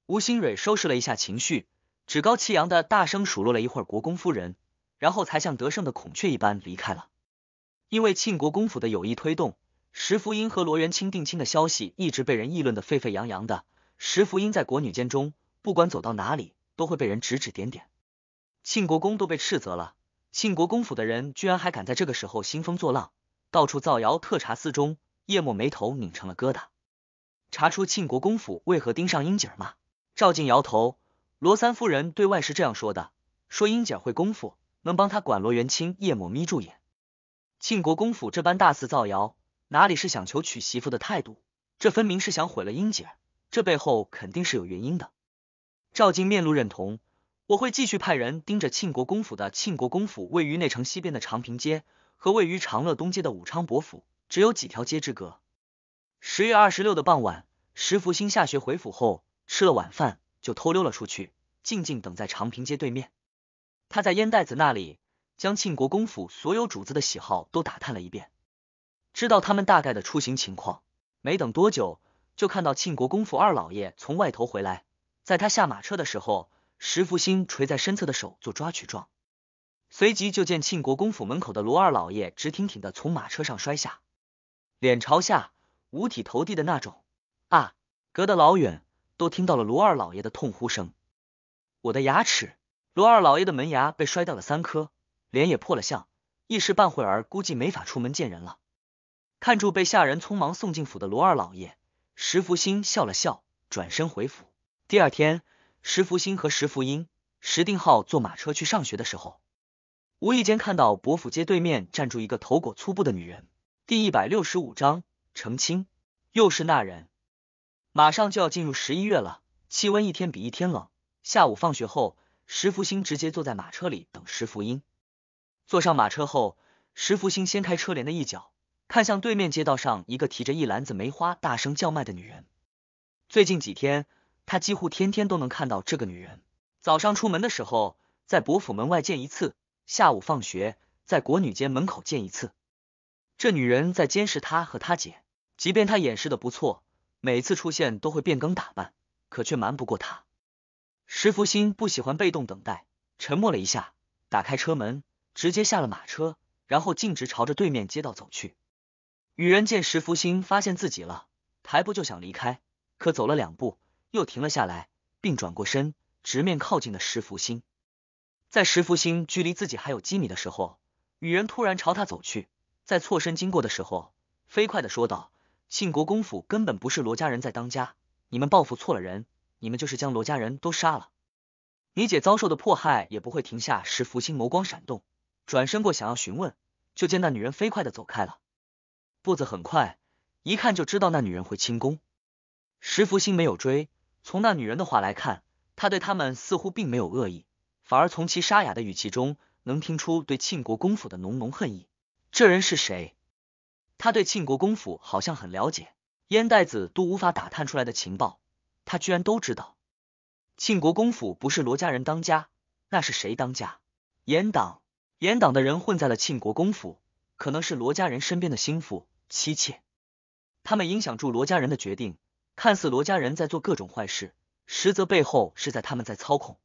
吴新蕊收拾了一下情绪。趾高气扬的大声数落了一会儿国公夫人，然后才像得胜的孔雀一般离开了。因为庆国公府的有意推动，石福英和罗元清定亲的消息一直被人议论的沸沸扬扬的。石福英在国女间中，不管走到哪里都会被人指指点点。庆国公都被斥责了，庆国公府的人居然还敢在这个时候兴风作浪，到处造谣。特查四中叶墨眉头拧成了疙瘩，查出庆国公府为何盯上英姐吗？赵静摇头。罗三夫人对外是这样说的：“说英姐会功夫，能帮她管罗元清。”叶某眯住眼，庆国公府这般大肆造谣，哪里是想求娶媳妇的态度？这分明是想毁了英姐。这背后肯定是有原因的。赵静面露认同：“我会继续派人盯着庆国公府的。”庆国公府位于内城西边的长平街，和位于长乐东街的武昌伯府只有几条街之隔。十月二十六的傍晚，石福星下学回府后，吃了晚饭。就偷溜了出去，静静等在长平街对面。他在烟袋子那里将庆国公府所有主子的喜好都打探了一遍，知道他们大概的出行情况。没等多久，就看到庆国公府二老爷从外头回来。在他下马车的时候，石福星垂在身侧的手做抓取状，随即就见庆国公府门口的罗二老爷直挺挺的从马车上摔下，脸朝下，五体投地的那种。啊，隔得老远。都听到了罗二老爷的痛呼声，我的牙齿，罗二老爷的门牙被摔掉了三颗，脸也破了相，一时半会儿估计没法出门见人了。看住被下人匆忙送进府的罗二老爷，石福星笑了笑，转身回府。第二天，石福星和石福英、石定浩坐马车去上学的时候，无意间看到伯府街对面站住一个头裹粗布的女人。第一百六十五章成亲，又是那人。马上就要进入十一月了，气温一天比一天冷。下午放学后，石福星直接坐在马车里等石福音。坐上马车后，石福星掀开车帘的一角，看向对面街道上一个提着一篮子梅花、大声叫卖的女人。最近几天，他几乎天天都能看到这个女人。早上出门的时候，在伯府门外见一次；下午放学，在国女监门口见一次。这女人在监视他和他姐，即便他掩饰的不错。每次出现都会变更打扮，可却瞒不过他。石福星不喜欢被动等待，沉默了一下，打开车门，直接下了马车，然后径直朝着对面街道走去。女人见石福星发现自己了，抬步就想离开，可走了两步又停了下来，并转过身，直面靠近的石福星。在石福星距离自己还有几米的时候，女人突然朝他走去，在错身经过的时候，飞快的说道。庆国公府根本不是罗家人在当家，你们报复错了人，你们就是将罗家人都杀了。你姐遭受的迫害也不会停下。石福星眸光闪动，转身过想要询问，就见那女人飞快的走开了，步子很快，一看就知道那女人会轻功。石福星没有追，从那女人的话来看，他对他们似乎并没有恶意，反而从其沙哑的语气中能听出对庆国公府的浓浓恨意。这人是谁？他对庆国公府好像很了解，烟袋子都无法打探出来的情报，他居然都知道。庆国公府不是罗家人当家，那是谁当家？严党严党的人混在了庆国公府，可能是罗家人身边的心腹妻妾，他们影响住罗家人的决定。看似罗家人在做各种坏事，实则背后是在他们在操控。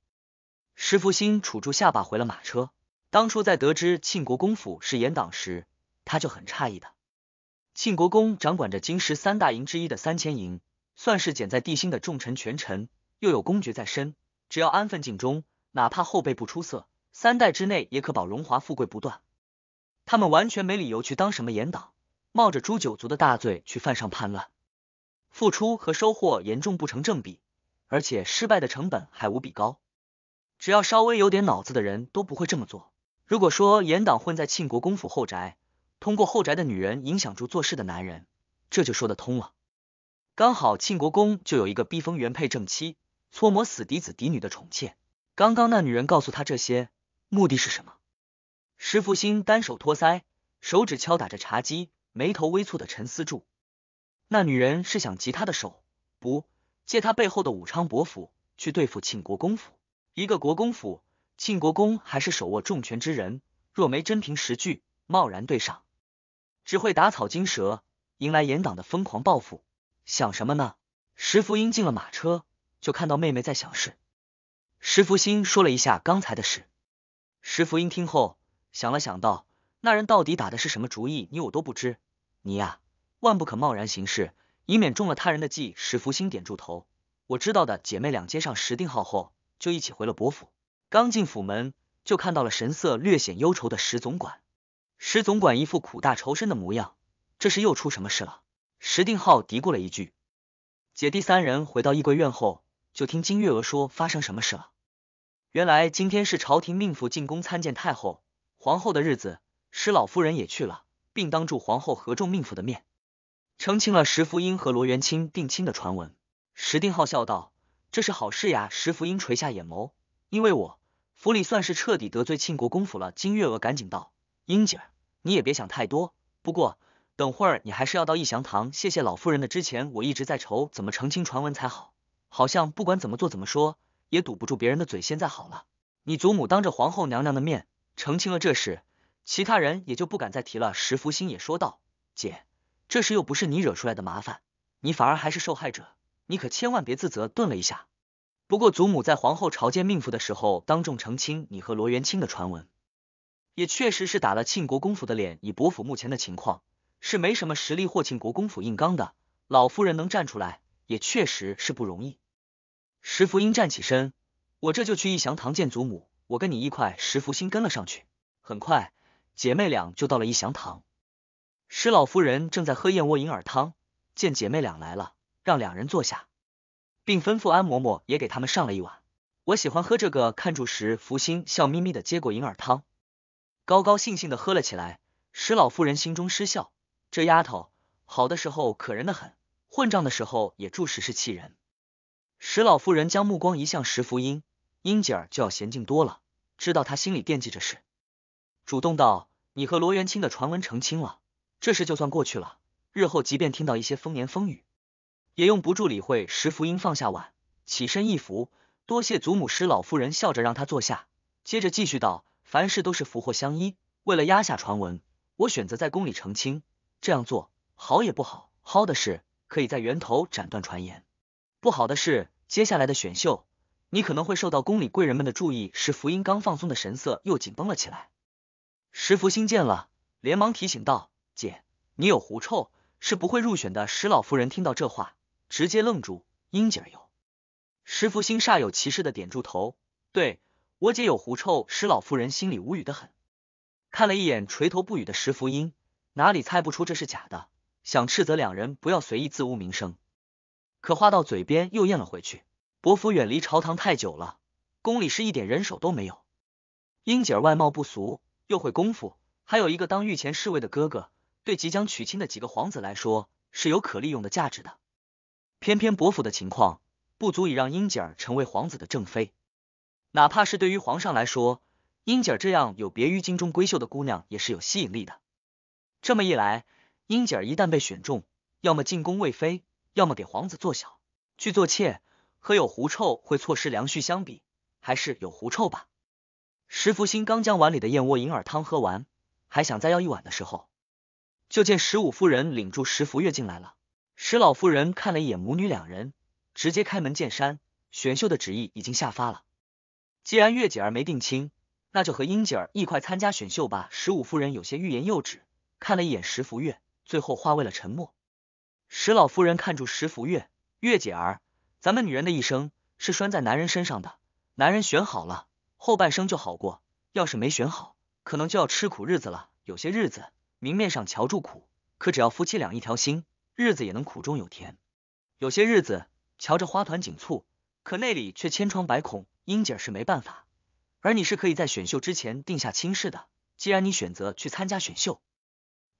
石福星杵住下巴回了马车。当初在得知庆国公府是严党时，他就很诧异的。庆国公掌管着京师三大营之一的三千营，算是捡在地心的重臣权臣，又有公爵在身，只要安分尽忠，哪怕后辈不出色，三代之内也可保荣华富贵不断。他们完全没理由去当什么严党，冒着诛九族的大罪去犯上叛乱，付出和收获严重不成正比，而且失败的成本还无比高。只要稍微有点脑子的人都不会这么做。如果说严党混在庆国公府后宅，通过后宅的女人影响住做事的男人，这就说得通了。刚好庆国公就有一个逼疯原配正妻、搓磨死嫡子嫡女的宠妾。刚刚那女人告诉他这些，目的是什么？石福星单手托腮，手指敲打着茶几，眉头微蹙的沉思住。那女人是想及他的手，不借他背后的武昌伯府去对付庆国公府。一个国公府，庆国公还是手握重权之人，若没真凭实据，贸然对上。只会打草惊蛇，迎来严党的疯狂报复。想什么呢？石福英进了马车，就看到妹妹在想事。石福星说了一下刚才的事。石福英听后想了想，道：“那人到底打的是什么主意？你我都不知。你呀，万不可贸然行事，以免中了他人的计。”石福星点住头。我知道的，姐妹两接上石定号后，就一起回了伯府。刚进府门，就看到了神色略显忧愁的石总管。石总管一副苦大仇深的模样，这是又出什么事了？石定浩嘀咕了一句。姐弟三人回到义贵院后，就听金月娥说发生什么事了。原来今天是朝廷命妇进宫参见太后、皇后的日子，石老夫人也去了，并当住皇后和众命妇的面，澄清了石福英和罗元清定亲的传闻。石定浩笑道：“这是好事呀。”石福英垂下眼眸，因为我府里算是彻底得罪庆国公府了。金月娥赶紧道。英姐，你也别想太多。不过，等会儿你还是要到逸祥堂谢谢老夫人的。之前我一直在愁怎么澄清传闻才好，好像不管怎么做怎么说，也堵不住别人的嘴。现在好了，你祖母当着皇后娘娘的面澄清了这事，其他人也就不敢再提了。石福星也说道：“姐，这事又不是你惹出来的麻烦，你反而还是受害者，你可千万别自责。”顿了一下，不过祖母在皇后朝见命妇的时候，当众澄清你和罗元清的传闻。也确实是打了庆国公府的脸。以伯府目前的情况，是没什么实力或庆国公府硬刚的。老夫人能站出来，也确实是不容易。石福英站起身，我这就去义祥堂见祖母。我跟你一块。石福星跟了上去。很快，姐妹俩就到了义祥堂。石老夫人正在喝燕窝银耳汤，见姐妹俩来了，让两人坐下，并吩咐安嬷嬷也给他们上了一碗。我喜欢喝这个。看住石福星，笑眯眯的接过银耳汤。高高兴兴的喝了起来，石老夫人心中失笑。这丫头好的时候可人的很，混账的时候也着实是气人。石老夫人将目光移向石福英，英姐儿就要娴静多了，知道她心里惦记着事，主动道：“你和罗元清的传闻澄清了，这事就算过去了。日后即便听到一些风言风语，也用不住理会。”石福英放下碗，起身一扶，多谢祖母。石老夫人笑着让她坐下，接着继续道。凡事都是福祸相依。为了压下传闻，我选择在宫里成亲。这样做好也不好，好的是可以在源头斩断传言，不好的是接下来的选秀，你可能会受到宫里贵人们的注意。石福音刚放松的神色又紧绷了起来。石福星见了，连忙提醒道：“姐，你有狐臭，是不会入选的。”石老夫人听到这话，直接愣住。英姐有。石福星煞有其事的点住头，对。我姐有狐臭，使老妇人心里无语的很，看了一眼垂头不语的石福音，哪里猜不出这是假的？想斥责两人不要随意自污名声，可话到嘴边又咽了回去。伯父远离朝堂太久了，宫里是一点人手都没有。英姐儿外貌不俗，又会功夫，还有一个当御前侍卫的哥哥，对即将娶亲的几个皇子来说是有可利用的价值的。偏偏伯父的情况不足以让英姐儿成为皇子的正妃。哪怕是对于皇上来说，英姐这样有别于京中闺秀的姑娘也是有吸引力的。这么一来，英姐一旦被选中，要么进宫为妃，要么给皇子做小，去做妾。和有狐臭会错失良婿相比，还是有狐臭吧。石福星刚将碗里的燕窝银耳汤喝完，还想再要一碗的时候，就见十五夫人领住石福月进来了。石老夫人看了一眼母女两人，直接开门见山，选秀的旨意已经下发了。既然月姐儿没定亲，那就和英姐儿一块参加选秀吧。十五夫人有些欲言又止，看了一眼石福月，最后化为了沉默。石老夫人看住石福月，月姐儿，咱们女人的一生是拴在男人身上的，男人选好了，后半生就好过；要是没选好，可能就要吃苦日子了。有些日子明面上瞧住苦，可只要夫妻俩一条心，日子也能苦中有甜。有些日子瞧着花团锦簇，可内里却千疮百孔。英姐是没办法，而你是可以在选秀之前定下亲事的。既然你选择去参加选秀，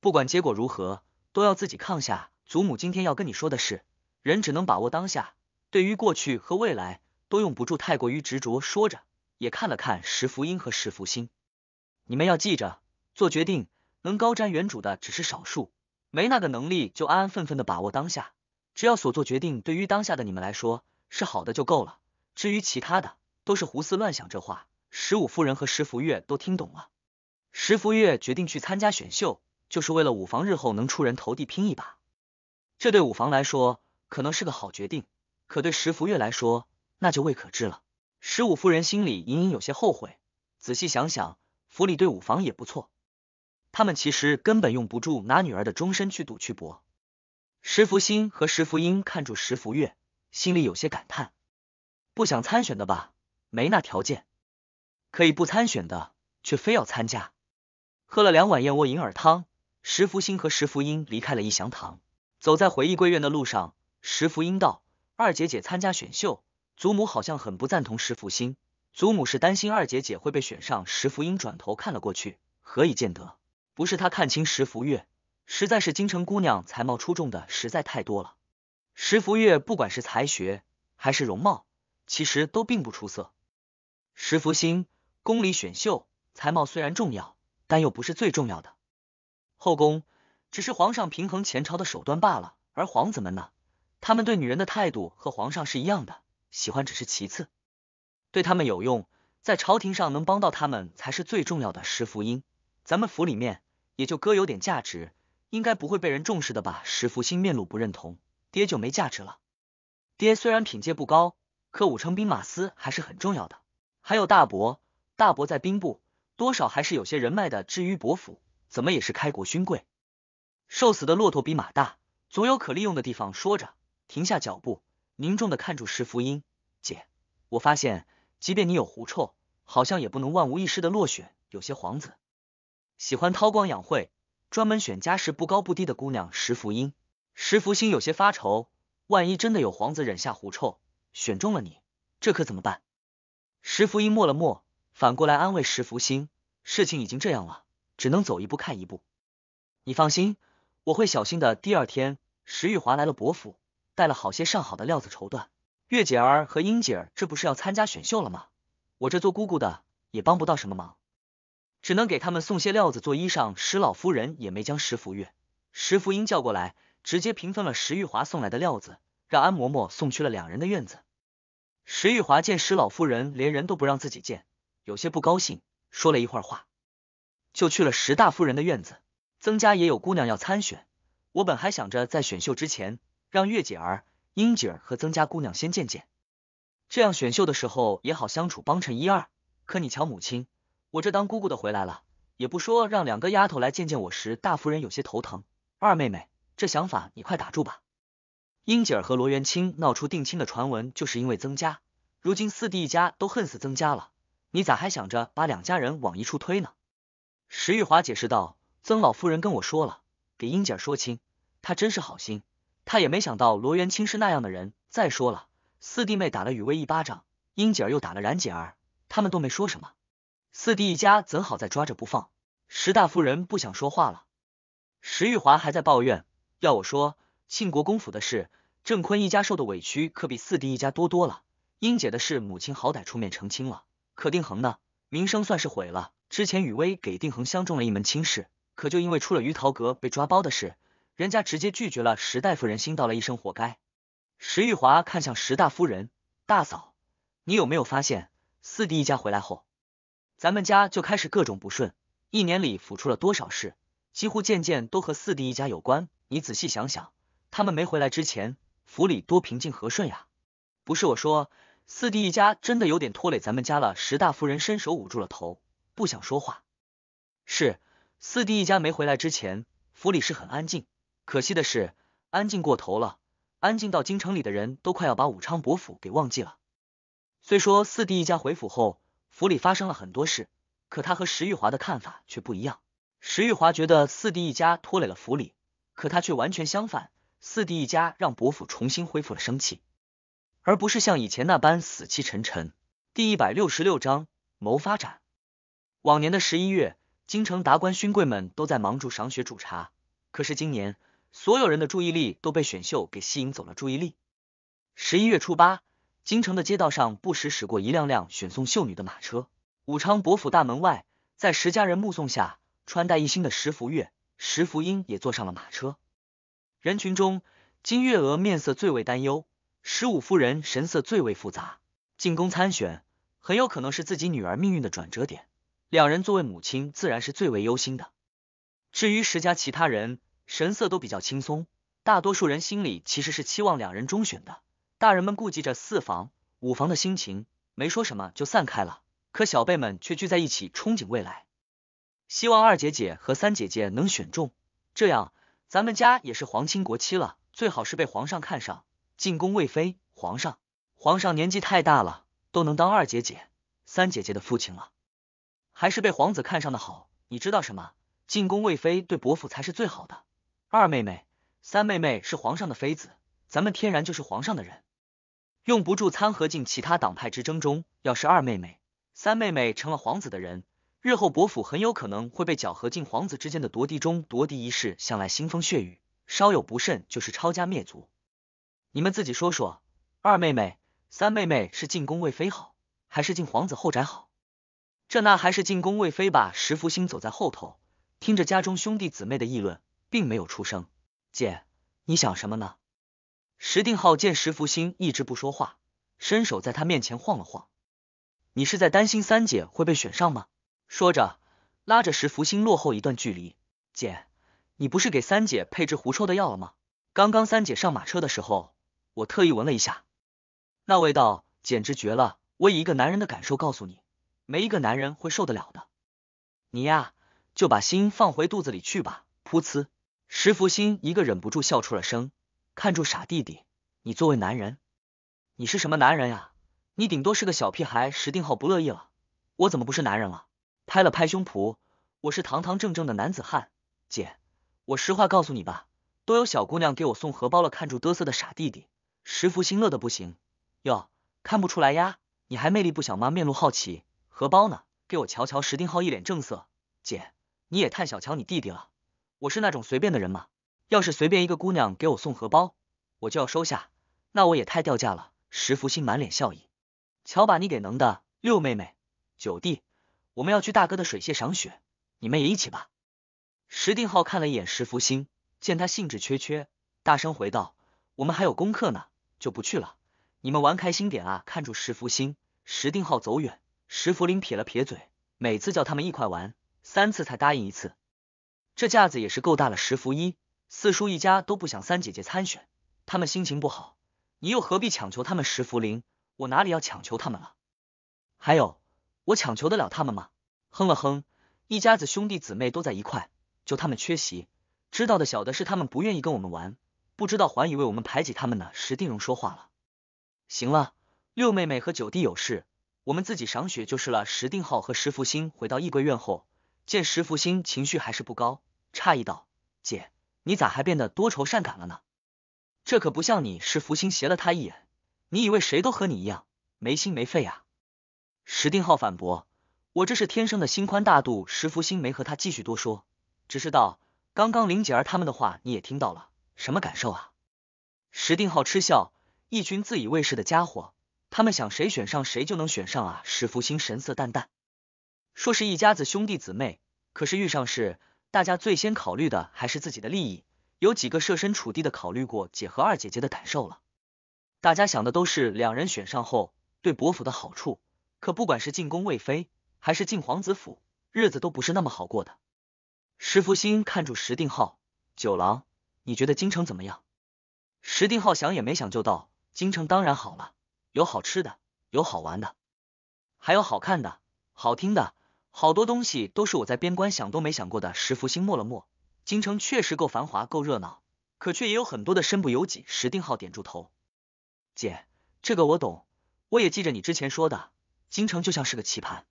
不管结果如何，都要自己抗下。祖母今天要跟你说的是，人只能把握当下，对于过去和未来，都用不住太过于执着。说着，也看了看石福音和石福星，你们要记着，做决定能高瞻远瞩的只是少数，没那个能力就安安分分的把握当下。只要所做决定对于当下的你们来说是好的就够了，至于其他的。都是胡思乱想，这话石五夫人和石福月都听懂了。石福月决定去参加选秀，就是为了五房日后能出人头地拼一把。这对五房来说可能是个好决定，可对石福月来说那就未可知了。石五夫人心里隐隐有些后悔，仔细想想，府里对五房也不错，他们其实根本用不住拿女儿的终身去赌去搏。石福星和石福英看住石福月，心里有些感叹，不想参选的吧？没那条件，可以不参选的，却非要参加。喝了两碗燕窝银耳汤，石福星和石福英离开了义祥堂。走在回忆归院的路上，石福英道：“二姐姐参加选秀，祖母好像很不赞同。”石福星，祖母是担心二姐姐会被选上。石福英转头看了过去，何以见得？不是他看清石福月，实在是京城姑娘才貌出众的实在太多了。石福月不管是才学还是容貌，其实都并不出色。石福星，宫里选秀，才貌虽然重要，但又不是最重要的。后宫只是皇上平衡前朝的手段罢了。而皇子们呢，他们对女人的态度和皇上是一样的，喜欢只是其次，对他们有用，在朝廷上能帮到他们才是最重要的。石福英，咱们府里面也就哥有点价值，应该不会被人重视的吧？石福星面露不认同：“爹就没价值了。爹虽然品阶不高，可武成兵马司还是很重要的。”还有大伯，大伯在兵部，多少还是有些人脉的。至于伯府，怎么也是开国勋贵，瘦死的骆驼比马大，总有可利用的地方。说着，停下脚步，凝重的看住石福音姐。我发现，即便你有狐臭，好像也不能万无一失的落选。有些皇子喜欢韬光养晦，专门选家世不高不低的姑娘。石福音，石福星有些发愁，万一真的有皇子忍下狐臭，选中了你，这可怎么办？石福英默了默，反过来安慰石福星：“事情已经这样了，只能走一步看一步。你放心，我会小心的。”第二天，石玉华来了伯府，带了好些上好的料子绸缎。月姐儿和英姐儿这不是要参加选秀了吗？我这做姑姑的也帮不到什么忙，只能给他们送些料子做衣裳。石老夫人也没将石福月、石福英叫过来，直接平分了石玉华送来的料子，让安嬷嬷送去了两人的院子。石玉华见石老夫人连人都不让自己见，有些不高兴，说了一会儿话，就去了石大夫人的院子。曾家也有姑娘要参选，我本还想着在选秀之前让月姐儿、英姐儿和曾家姑娘先见见，这样选秀的时候也好相处，帮衬一二。可你瞧母亲，我这当姑姑的回来了，也不说让两个丫头来见见我，石大夫人有些头疼。二妹妹，这想法你快打住吧。英姐儿和罗元清闹出定亲的传闻，就是因为曾家。如今四弟一家都恨死曾家了，你咋还想着把两家人往一处推呢？石玉华解释道：“曾老夫人跟我说了，给英姐儿说亲，她真是好心。她也没想到罗元清是那样的人。再说了，四弟妹打了雨薇一巴掌，英姐儿又打了冉姐儿，他们都没说什么，四弟一家怎好再抓着不放？”石大夫人不想说话了。石玉华还在抱怨：“要我说……”庆国公府的事，郑坤一家受的委屈可比四弟一家多多了。英姐的事，母亲好歹出面澄清了。可定恒呢？名声算是毁了。之前雨薇给定恒相中了一门亲事，可就因为出了鱼桃阁被抓包的事，人家直接拒绝了。石大夫人，心道了，一声活该。石玉华看向石大夫人，大嫂，你有没有发现，四弟一家回来后，咱们家就开始各种不顺，一年里付出了多少事，几乎件件都和四弟一家有关？你仔细想想。他们没回来之前，府里多平静和顺呀。不是我说，四弟一家真的有点拖累咱们家了。石大夫人伸手捂住了头，不想说话。是四弟一家没回来之前，府里是很安静。可惜的是，安静过头了，安静到京城里的人都快要把武昌伯府给忘记了。虽说四弟一家回府后，府里发生了很多事，可他和石玉华的看法却不一样。石玉华觉得四弟一家拖累了府里，可他却完全相反。四弟一家让伯父重新恢复了生气，而不是像以前那般死气沉沉。第一百六十六章谋发展。往年的十一月，京城达官勋贵们都在忙着赏雪煮茶，可是今年，所有人的注意力都被选秀给吸引走了。注意力。十一月初八，京城的街道上不时驶过一辆辆选送秀女的马车。武昌伯府大门外，在石家人目送下，穿戴一新的石福月、石福英也坐上了马车。人群中，金月娥面色最为担忧，十五夫人神色最为复杂。进宫参选，很有可能是自己女儿命运的转折点，两人作为母亲，自然是最为忧心的。至于石家其他人，神色都比较轻松，大多数人心里其实是期望两人中选的。大人们顾及着四房、五房的心情，没说什么就散开了。可小辈们却聚在一起憧憬未来，希望二姐姐和三姐姐能选中，这样。咱们家也是皇亲国戚了，最好是被皇上看上，进宫为妃。皇上，皇上年纪太大了，都能当二姐姐、三姐姐的父亲了，还是被皇子看上的好。你知道什么？进宫为妃对伯父才是最好的。二妹妹、三妹妹是皇上的妃子，咱们天然就是皇上的人，用不住掺和进其他党派之争中。要是二妹妹、三妹妹成了皇子的人。日后伯府很有可能会被搅和进皇子之间的夺嫡中，夺嫡一事向来腥风血雨，稍有不慎就是抄家灭族。你们自己说说，二妹妹、三妹妹是进宫为妃好，还是进皇子后宅好？这那还是进宫为妃吧。石福星走在后头，听着家中兄弟姊妹的议论，并没有出声。姐，你想什么呢？石定浩见石福星一直不说话，伸手在他面前晃了晃，你是在担心三姐会被选上吗？说着，拉着石福星落后一段距离。姐，你不是给三姐配置狐臭的药了吗？刚刚三姐上马车的时候，我特意闻了一下，那味道简直绝了。我以一个男人的感受告诉你，没一个男人会受得了的。你呀，就把心放回肚子里去吧。噗呲，石福星一个忍不住笑出了声。看住傻弟弟，你作为男人，你是什么男人呀？你顶多是个小屁孩。石定浩不乐意了，我怎么不是男人了？拍了拍胸脯，我是堂堂正正的男子汉，姐，我实话告诉你吧，都有小姑娘给我送荷包了，看住嘚瑟的傻弟弟，石福星乐的不行。哟，看不出来呀，你还魅力不小吗？面露好奇，荷包呢？给我瞧瞧。石定浩一脸正色，姐，你也太小瞧你弟弟了，我是那种随便的人吗？要是随便一个姑娘给我送荷包，我就要收下，那我也太掉价了。石福星满脸笑意，瞧把你给能的，六妹妹，九弟。我们要去大哥的水榭赏雪，你们也一起吧。石定浩看了一眼石福星，见他兴致缺缺，大声回道：“我们还有功课呢，就不去了。你们玩开心点啊，看住石福星。”石定浩走远，石福林撇了撇嘴，每次叫他们一块玩，三次才答应一次，这架子也是够大了。石福一四叔一家都不想三姐姐参选，他们心情不好，你又何必强求他们？石福林，我哪里要强求他们了？还有。我强求得了他们吗？哼了哼，一家子兄弟姊妹都在一块，就他们缺席。知道的小的是他们不愿意跟我们玩，不知道还以为我们排挤他们呢。石定荣说话了，行了，六妹妹和九弟有事，我们自己赏雪就是了。石定浩和石福星回到易贵院后，见石福星情绪还是不高，诧异道：“姐，你咋还变得多愁善感了呢？这可不像你。”石福星斜了他一眼，你以为谁都和你一样没心没肺啊？石定浩反驳：“我这是天生的心宽大度。”石福星没和他继续多说，只是道：“刚刚林姐儿他们的话你也听到了，什么感受啊？”石定浩嗤笑：“一群自以为是的家伙，他们想谁选上谁就能选上啊！”石福星神色淡淡：“说是一家子兄弟姊妹，可是遇上事，大家最先考虑的还是自己的利益，有几个设身处地的考虑过姐和二姐姐的感受了？大家想的都是两人选上后对伯府的好处。”可不管是进宫为妃，还是进皇子府，日子都不是那么好过的。石福星看住石定浩，九郎，你觉得京城怎么样？石定浩想也没想就到京城，当然好了，有好吃的，有好玩的，还有好看的、好听的，好多东西都是我在边关想都没想过的。石福星默了默，京城确实够繁华，够热闹，可却也有很多的身不由己。石定浩点住头，姐，这个我懂，我也记着你之前说的。京城就像是个棋盘，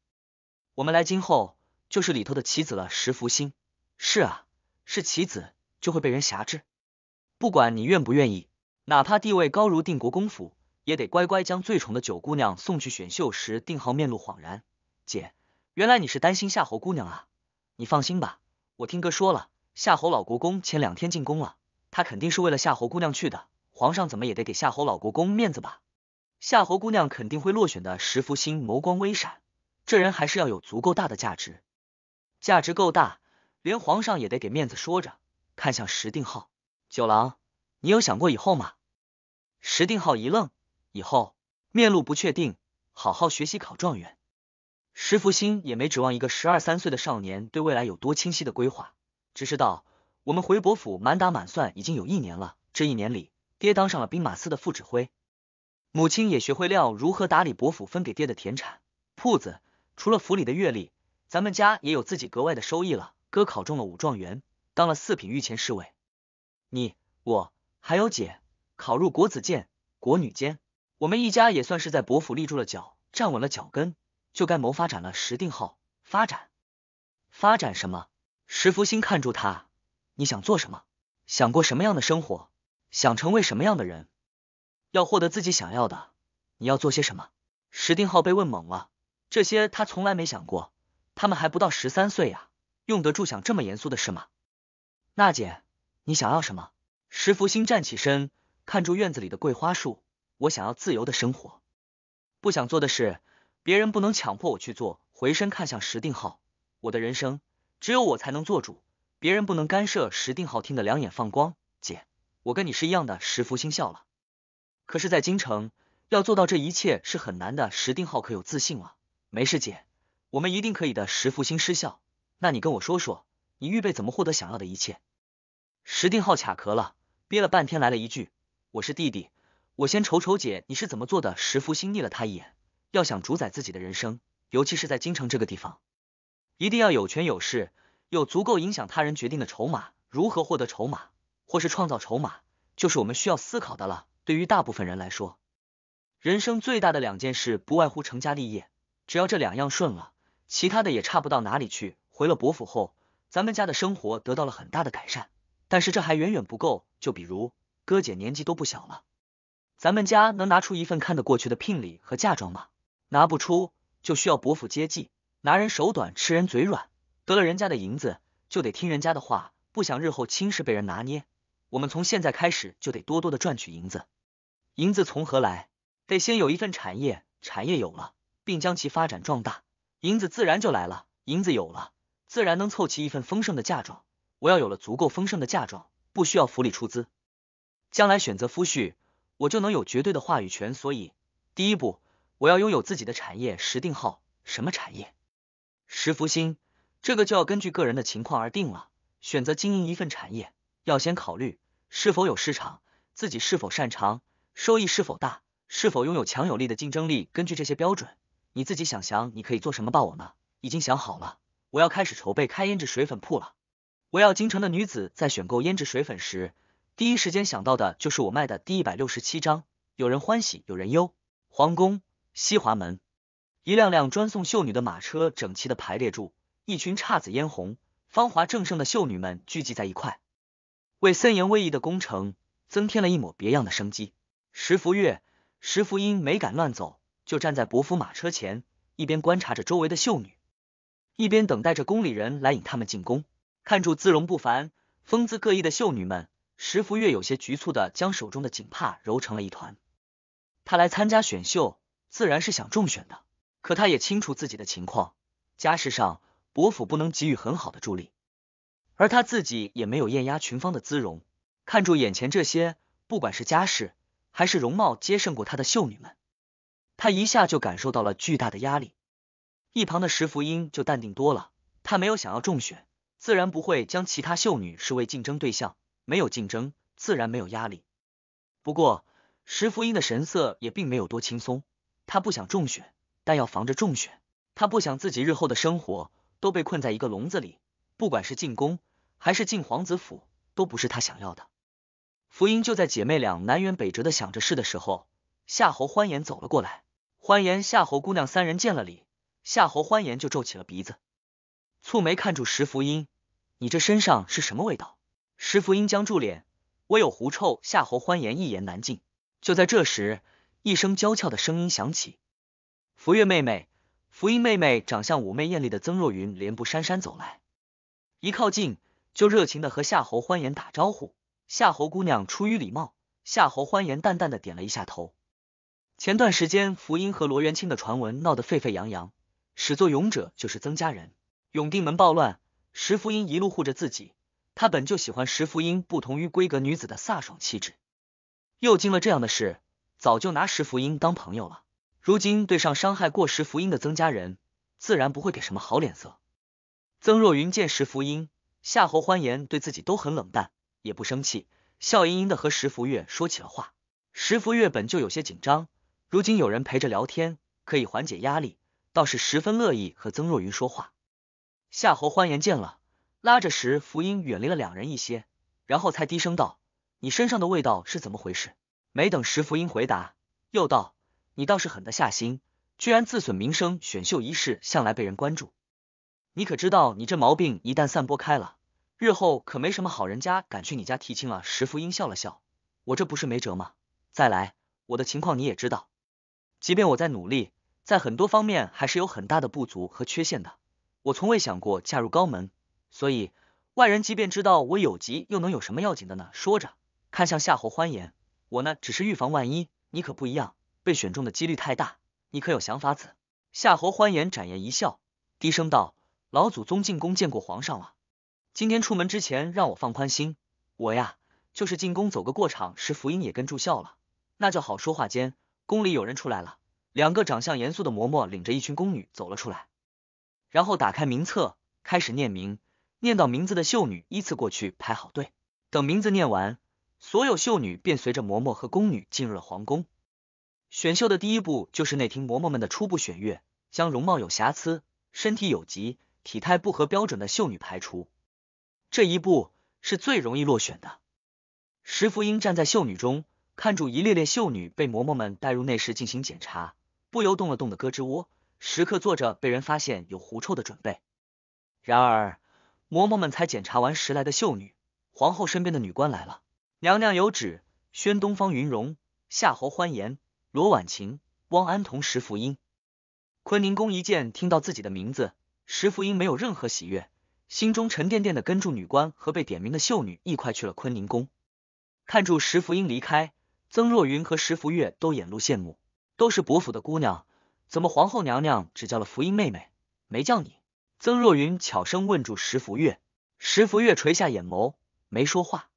我们来京后就是里头的棋子了。石福星是啊，是棋子就会被人挟制，不管你愿不愿意，哪怕地位高如定国公府，也得乖乖将最宠的九姑娘送去选秀。时定豪面露恍然，姐，原来你是担心夏侯姑娘啊？你放心吧，我听哥说了，夏侯老国公前两天进宫了，他肯定是为了夏侯姑娘去的。皇上怎么也得给夏侯老国公面子吧？夏侯姑娘肯定会落选的。石福星眸光微闪，这人还是要有足够大的价值，价值够大，连皇上也得给面子。说着，看向石定浩：“九郎，你有想过以后吗？”石定浩一愣，以后面露不确定，好好学习，考状元。石福星也没指望一个十二三岁的少年对未来有多清晰的规划，只是道：“我们回伯府满打满算已经有一年了，这一年里，爹当上了兵马司的副指挥。”母亲也学会料如何打理伯府分给爹的田产铺子，除了府里的月例，咱们家也有自己格外的收益了。哥考中了武状元，当了四品御前侍卫，你我还有姐考入国子监、国女监，我们一家也算是在伯府立住了脚，站稳了脚跟，就该谋发展了。石定号，发展发展什么？石福星看住他，你想做什么？想过什么样的生活？想成为什么样的人？要获得自己想要的，你要做些什么？石定浩被问懵了，这些他从来没想过。他们还不到十三岁呀，用得住想这么严肃的事吗？娜姐，你想要什么？石福星站起身，看住院子里的桂花树，我想要自由的生活，不想做的事，别人不能强迫我去做。回身看向石定浩，我的人生只有我才能做主，别人不能干涉。石定浩听得两眼放光，姐，我跟你是一样的。石福星笑了。可是，在京城要做到这一切是很难的。石定浩可有自信了。没事，姐，我们一定可以的。石复兴失效，那你跟我说说，你预备怎么获得想要的一切？石定浩卡壳了，憋了半天，来了一句：“我是弟弟，我先瞅瞅姐你是怎么做的。”石复兴睨了他一眼，要想主宰自己的人生，尤其是在京城这个地方，一定要有权有势，有足够影响他人决定的筹码。如何获得筹码，或是创造筹码，就是我们需要思考的了。对于大部分人来说，人生最大的两件事不外乎成家立业。只要这两样顺了，其他的也差不到哪里去。回了伯府后，咱们家的生活得到了很大的改善，但是这还远远不够。就比如哥姐年纪都不小了，咱们家能拿出一份看得过去的聘礼和嫁妆吗？拿不出就需要伯父接济。拿人手短，吃人嘴软，得了人家的银子就得听人家的话。不想日后亲事被人拿捏，我们从现在开始就得多多的赚取银子。银子从何来？得先有一份产业，产业有了，并将其发展壮大，银子自然就来了。银子有了，自然能凑齐一份丰盛的嫁妆。我要有了足够丰盛的嫁妆，不需要府里出资，将来选择夫婿，我就能有绝对的话语权。所以，第一步，我要拥有自己的产业。石定浩，什么产业？石福星，这个就要根据个人的情况而定了。选择经营一份产业，要先考虑是否有市场，自己是否擅长。收益是否大，是否拥有强有力的竞争力？根据这些标准，你自己想想你可以做什么吧。我呢，已经想好了，我要开始筹备开胭脂水粉铺了。我要京城的女子在选购胭脂水粉时，第一时间想到的就是我卖的。第一百六十七章，有人欢喜有人忧。皇宫西华门，一辆辆专送秀女的马车整齐的排列住，一群姹紫嫣红、芳华正盛的秀女们聚集在一块，为森严威仪的宫城增添了一抹别样的生机。石福月、石福英没敢乱走，就站在伯府马车前，一边观察着周围的秀女，一边等待着宫里人来引他们进宫。看住姿容不凡、风姿各异的秀女们，石福月有些局促的将手中的锦帕揉成了一团。他来参加选秀，自然是想中选的，可他也清楚自己的情况，家世上伯府不能给予很好的助力，而他自己也没有艳压群芳的姿容。看住眼前这些，不管是家世。还是容貌皆胜过她的秀女们，她一下就感受到了巨大的压力。一旁的石福音就淡定多了，他没有想要中选，自然不会将其他秀女视为竞争对象，没有竞争，自然没有压力。不过石福音的神色也并没有多轻松，他不想中选，但要防着中选。他不想自己日后的生活都被困在一个笼子里，不管是进宫还是进皇子府，都不是他想要的。福英就在姐妹俩南辕北辙的想着事的时候，夏侯欢颜走了过来。欢颜、夏侯姑娘三人见了礼，夏侯欢颜就皱起了鼻子，蹙眉看住石福英：“你这身上是什么味道？”石福英僵住脸：“我有狐臭。”夏侯欢颜一言难尽。就在这时，一声娇俏的声音响起：“福月妹妹，福英妹妹。”长相妩媚艳丽的曾若云，连步姗姗走来，一靠近就热情的和夏侯欢颜打招呼。夏侯姑娘出于礼貌，夏侯欢颜淡淡的点了一下头。前段时间，福英和罗元清的传闻闹得沸沸扬扬，始作俑者就是曾家人。永定门暴乱，石福英一路护着自己，他本就喜欢石福英不同于闺阁女子的飒爽气质，又经了这样的事，早就拿石福英当朋友了。如今对上伤害过石福英的曾家人，自然不会给什么好脸色。曾若云见石福英、夏侯欢颜对自己都很冷淡。也不生气，笑盈盈的和石福月说起了话。石福月本就有些紧张，如今有人陪着聊天，可以缓解压力，倒是十分乐意和曾若云说话。夏侯欢颜见了，拉着石福英远离了两人一些，然后才低声道：“你身上的味道是怎么回事？”没等石福英回答，又道：“你倒是狠得下心，居然自损名声。选秀一事向来被人关注，你可知道你这毛病一旦散播开了？”日后可没什么好人家敢去你家提亲了。石福英笑了笑，我这不是没辙吗？再来，我的情况你也知道，即便我在努力，在很多方面还是有很大的不足和缺陷的。我从未想过嫁入高门，所以外人即便知道我有疾，又能有什么要紧的呢？说着，看向夏侯欢颜，我呢只是预防万一，你可不一样，被选中的几率太大，你可有想法子？夏侯欢颜展颜一笑，低声道：“老祖宗进宫见过皇上了。”今天出门之前让我放宽心，我呀就是进宫走个过场，时，福音也跟住笑了，那就好。说话间，宫里有人出来了，两个长相严肃的嬷嬷领着一群宫女走了出来，然后打开名册开始念名，念到名字的秀女依次过去排好队。等名字念完，所有秀女便随着嬷嬷和宫女进入了皇宫。选秀的第一步就是内廷嬷嬷们的初步选阅，将容貌有瑕疵、身体有疾、体态不合标准的秀女排除。这一步是最容易落选的。石福英站在秀女中，看住一列列秀女被嬷嬷们带入内室进行检查，不由动了动的胳肢窝，时刻做着被人发现有狐臭的准备。然而，嬷嬷们才检查完十来的秀女，皇后身边的女官来了：“娘娘有旨，宣东方云容、夏侯欢颜、罗婉晴、汪安同、石福英。”坤宁宫一见听到自己的名字，石福英没有任何喜悦。心中沉甸甸的，跟住女官和被点名的秀女一块去了坤宁宫，看住石福英离开，曾若云和石福月都眼露羡慕。都是伯府的姑娘，怎么皇后娘娘只叫了福英妹妹，没叫你？曾若云悄声问住石福月，石福月垂下眼眸，没说话。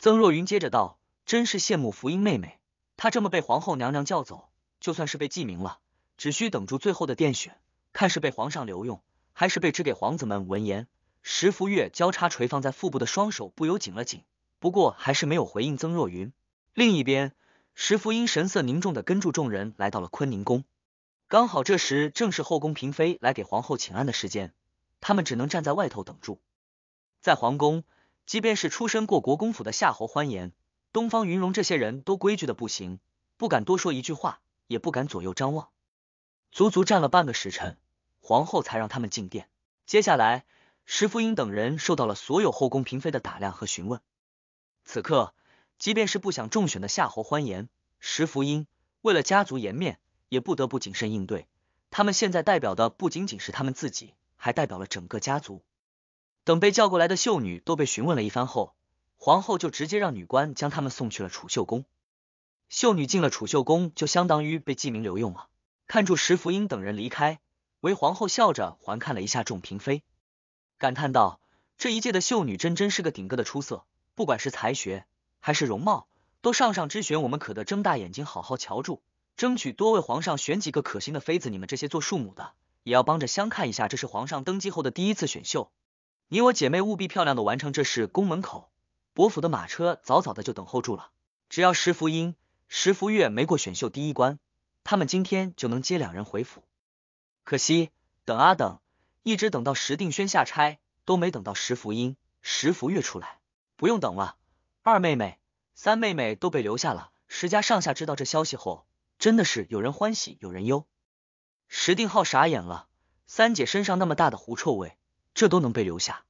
曾若云接着道：“真是羡慕福英妹妹，她这么被皇后娘娘叫走，就算是被记名了，只需等住最后的殿选，看是被皇上留用，还是被指给皇子们。”闻言。石福月交叉垂放在腹部的双手不由紧了紧，不过还是没有回应曾若云。另一边，石福英神色凝重的跟住众人来到了坤宁宫。刚好这时正是后宫嫔妃来给皇后请安的时间，他们只能站在外头等住。在皇宫，即便是出身过国公府的夏侯欢颜、东方云容这些人都规矩的不行，不敢多说一句话，也不敢左右张望，足足站了半个时辰，皇后才让他们进殿。接下来。石福英等人受到了所有后宫嫔妃的打量和询问。此刻，即便是不想中选的夏侯欢颜、石福英，为了家族颜面，也不得不谨慎应对。他们现在代表的不仅仅是他们自己，还代表了整个家族。等被叫过来的秀女都被询问了一番后，皇后就直接让女官将他们送去了储秀宫。秀女进了储秀宫，就相当于被记名留用了。看住石福英等人离开，韦皇后笑着环看了一下众嫔妃。感叹道：“这一届的秀女真真是个顶个的出色，不管是才学还是容貌，都上上之选。我们可得睁大眼睛，好好瞧住，争取多为皇上选几个可行的妃子。你们这些做庶母的，也要帮着相看一下。这是皇上登基后的第一次选秀，你我姐妹务必漂亮的完成这事。”宫门口，伯府的马车早早的就等候住了。只要石福英、石福月没过选秀第一关，他们今天就能接两人回府。可惜，等啊等。一直等到石定轩下差，都没等到石福英、石福月出来。不用等了，二妹妹、三妹妹都被留下了。石家上下知道这消息后，真的是有人欢喜有人忧。石定浩傻眼了，三姐身上那么大的狐臭味，这都能被留下？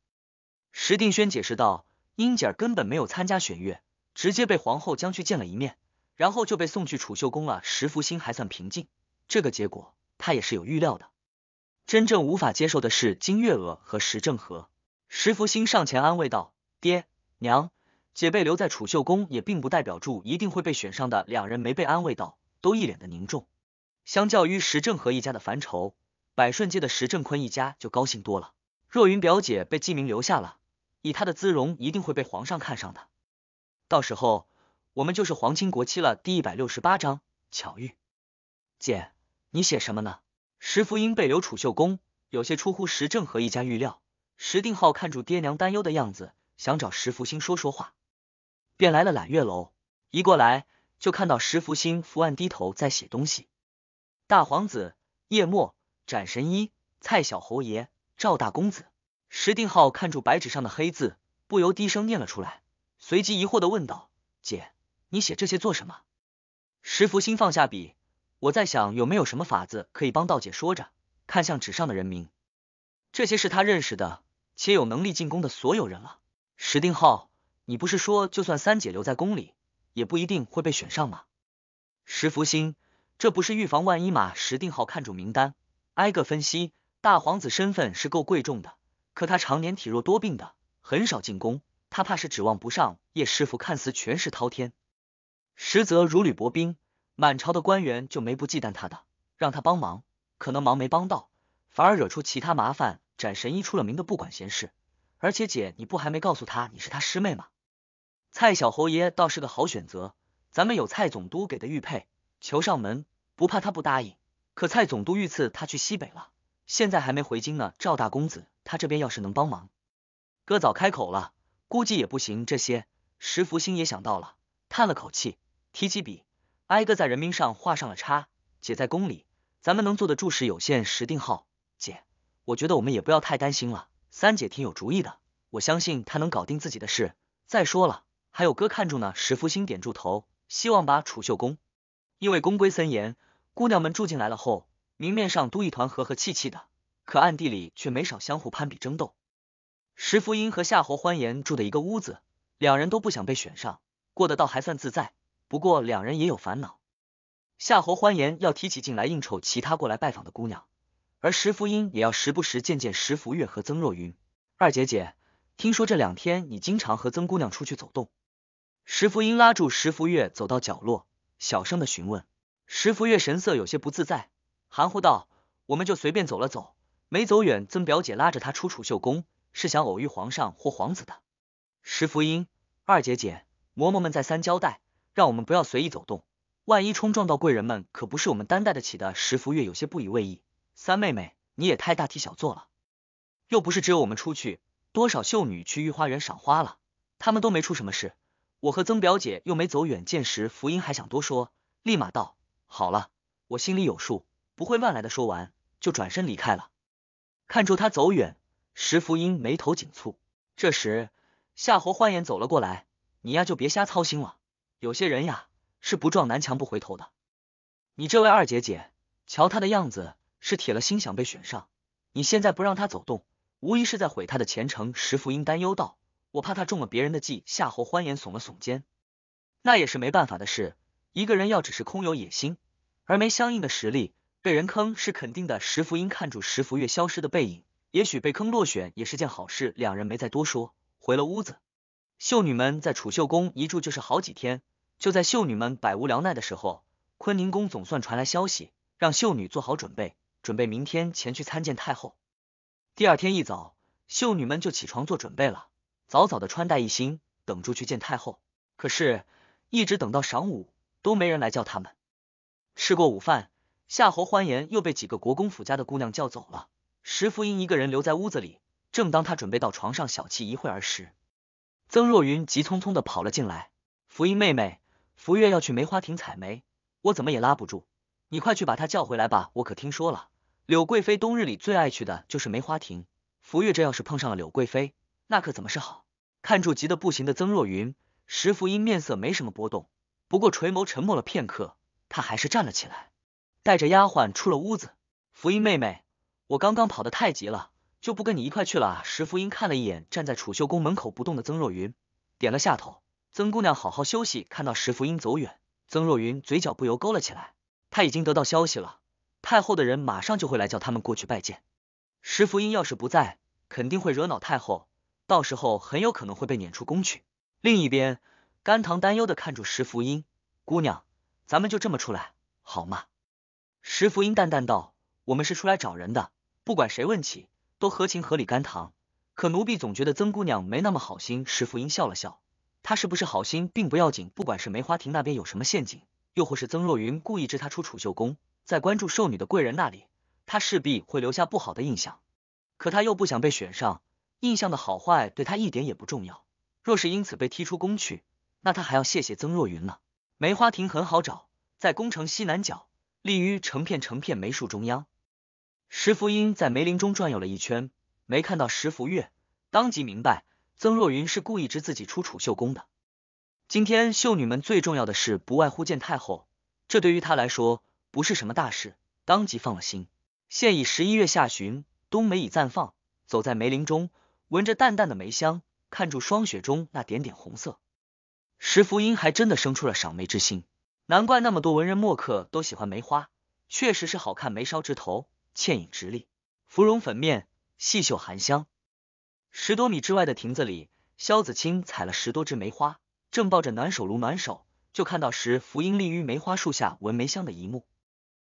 石定轩解释道：“英姐根本没有参加选月，直接被皇后将去见了一面，然后就被送去储秀宫了。”石福星还算平静，这个结果他也是有预料的。真正无法接受的是金月娥和石正和，石福星上前安慰道：“爹娘姐被留在储秀宫，也并不代表住一定会被选上的。”两人没被安慰到，都一脸的凝重。相较于石正和一家的烦愁，百顺街的石正坤一家就高兴多了。若云表姐被季明留下了，以她的姿容，一定会被皇上看上的。到时候，我们就是皇亲国戚了。第一百六十八章巧遇，姐，你写什么呢？石福英被留楚秀宫，有些出乎石正和一家预料。石定浩看住爹娘担忧的样子，想找石福星说说话，便来了揽月楼。一过来就看到石福星伏案低头在写东西。大皇子、叶墨、展神医、蔡小侯爷、赵大公子，石定浩看住白纸上的黑字，不由低声念了出来，随即疑惑的问道：“姐，你写这些做什么？”石福星放下笔。我在想有没有什么法子可以帮道姐。说着，看向纸上的人名，这些是他认识的且有能力进宫的所有人了。石定浩，你不是说就算三姐留在宫里，也不一定会被选上吗？石福星，这不是预防万一吗？石定浩看住名单，挨个分析。大皇子身份是够贵重的，可他常年体弱多病的，很少进宫，他怕是指望不上。叶师傅看似权势滔天，实则如履薄冰。满朝的官员就没不忌惮他的，让他帮忙，可能忙没帮到，反而惹出其他麻烦。展神医出了名的不管闲事，而且姐你不还没告诉他你是他师妹吗？蔡小侯爷倒是个好选择，咱们有蔡总督给的玉佩，求上门不怕他不答应。可蔡总督御赐他去西北了，现在还没回京呢。赵大公子他这边要是能帮忙，哥早开口了，估计也不行。这些石福星也想到了，叹了口气，提起笔。挨个在人名上画上了叉。姐在宫里，咱们能做的注释有限。时定号，姐，我觉得我们也不要太担心了。三姐挺有主意的，我相信她能搞定自己的事。再说了，还有哥看中呢。石福星点住头，希望把储秀宫。因为宫规森严，姑娘们住进来了后，明面上都一团和和气气的，可暗地里却没少相互攀比争斗。石福英和夏侯欢颜住的一个屋子，两人都不想被选上，过得倒还算自在。不过两人也有烦恼，夏侯欢颜要提起劲来应酬其他过来拜访的姑娘，而石福英也要时不时见见石福月和曾若云。二姐姐，听说这两天你经常和曾姑娘出去走动。石福英拉住石福月，走到角落，小声的询问。石福月神色有些不自在，含糊道：“我们就随便走了走，没走远。曾表姐拉着她出储秀宫，是想偶遇皇上或皇子的。”石福英，二姐姐，嬷嬷们再三交代。让我们不要随意走动，万一冲撞到贵人们，可不是我们担待得起的。石福月有些不以为意：“三妹妹，你也太大题小做了，又不是只有我们出去，多少秀女去御花园赏花了，他们都没出什么事。我和曾表姐又没走远，见时福英还想多说，立马道：好了，我心里有数，不会乱来的。说完就转身离开了。看着他走远，石福英眉头紧蹙。这时夏侯欢颜走了过来：“你呀，就别瞎操心了。”有些人呀，是不撞南墙不回头的。你这位二姐姐，瞧她的样子，是铁了心想被选上。你现在不让她走动，无疑是在毁她的前程。石福英担忧道：“我怕她中了别人的计。”夏侯欢颜耸了耸肩，那也是没办法的事。一个人要只是空有野心，而没相应的实力，被人坑是肯定的。石福英看住石福月消失的背影，也许被坑落选也是件好事。两人没再多说，回了屋子。秀女们在储秀宫一住就是好几天，就在秀女们百无聊奈的时候，坤宁宫总算传来消息，让秀女做好准备，准备明天前去参见太后。第二天一早，秀女们就起床做准备了，早早的穿戴一新，等住去见太后。可是，一直等到晌午，都没人来叫他们。吃过午饭，夏侯欢颜又被几个国公府家的姑娘叫走了，石福英一个人留在屋子里，正当她准备到床上小憩一会儿时，曾若云急匆匆的跑了进来，福英妹妹，福月要去梅花亭采梅，我怎么也拉不住，你快去把她叫回来吧，我可听说了，柳贵妃冬日里最爱去的就是梅花亭，福月这要是碰上了柳贵妃，那可怎么是好？看住急得不行的曾若云，石福英面色没什么波动，不过垂眸沉默了片刻，他还是站了起来，带着丫鬟出了屋子。福英妹妹，我刚刚跑得太急了。就不跟你一块去了。石福英看了一眼站在储秀宫门口不动的曾若云，点了下头。曾姑娘，好好休息。看到石福英走远，曾若云嘴角不由勾了起来。她已经得到消息了，太后的人马上就会来叫他们过去拜见。石福英要是不在，肯定会惹恼太后，到时候很有可能会被撵出宫去。另一边，甘棠担忧的看住石福英姑娘：“咱们就这么出来好吗？”石福英淡淡道：“我们是出来找人的，不管谁问起。”都合情合理，甘棠。可奴婢总觉得曾姑娘没那么好心。石福英笑了笑，她是不是好心并不要紧。不管是梅花亭那边有什么陷阱，又或是曾若云故意置她出储秀宫，在关注寿女的贵人那里，她势必会留下不好的印象。可她又不想被选上，印象的好坏对她一点也不重要。若是因此被踢出宫去，那她还要谢谢曾若云呢。梅花亭很好找，在宫城西南角，立于成片成片梅树中央。石福英在梅林中转悠了一圈，没看到石福月，当即明白曾若云是故意支自己出楚秀宫的。今天秀女们最重要的事不外乎见太后，这对于她来说不是什么大事，当即放了心。现已十一月下旬，冬梅已绽放，走在梅林中，闻着淡淡的梅香，看住霜雪中那点点红色，石福英还真的生出了赏梅之心。难怪那么多文人墨客都喜欢梅花，确实是好看，梅梢枝头。倩影直立，芙蓉粉面，细嗅含香。十多米之外的亭子里，萧子清采了十多枝梅花，正抱着暖手炉暖手，就看到时福音立于梅花树下闻梅香的一幕。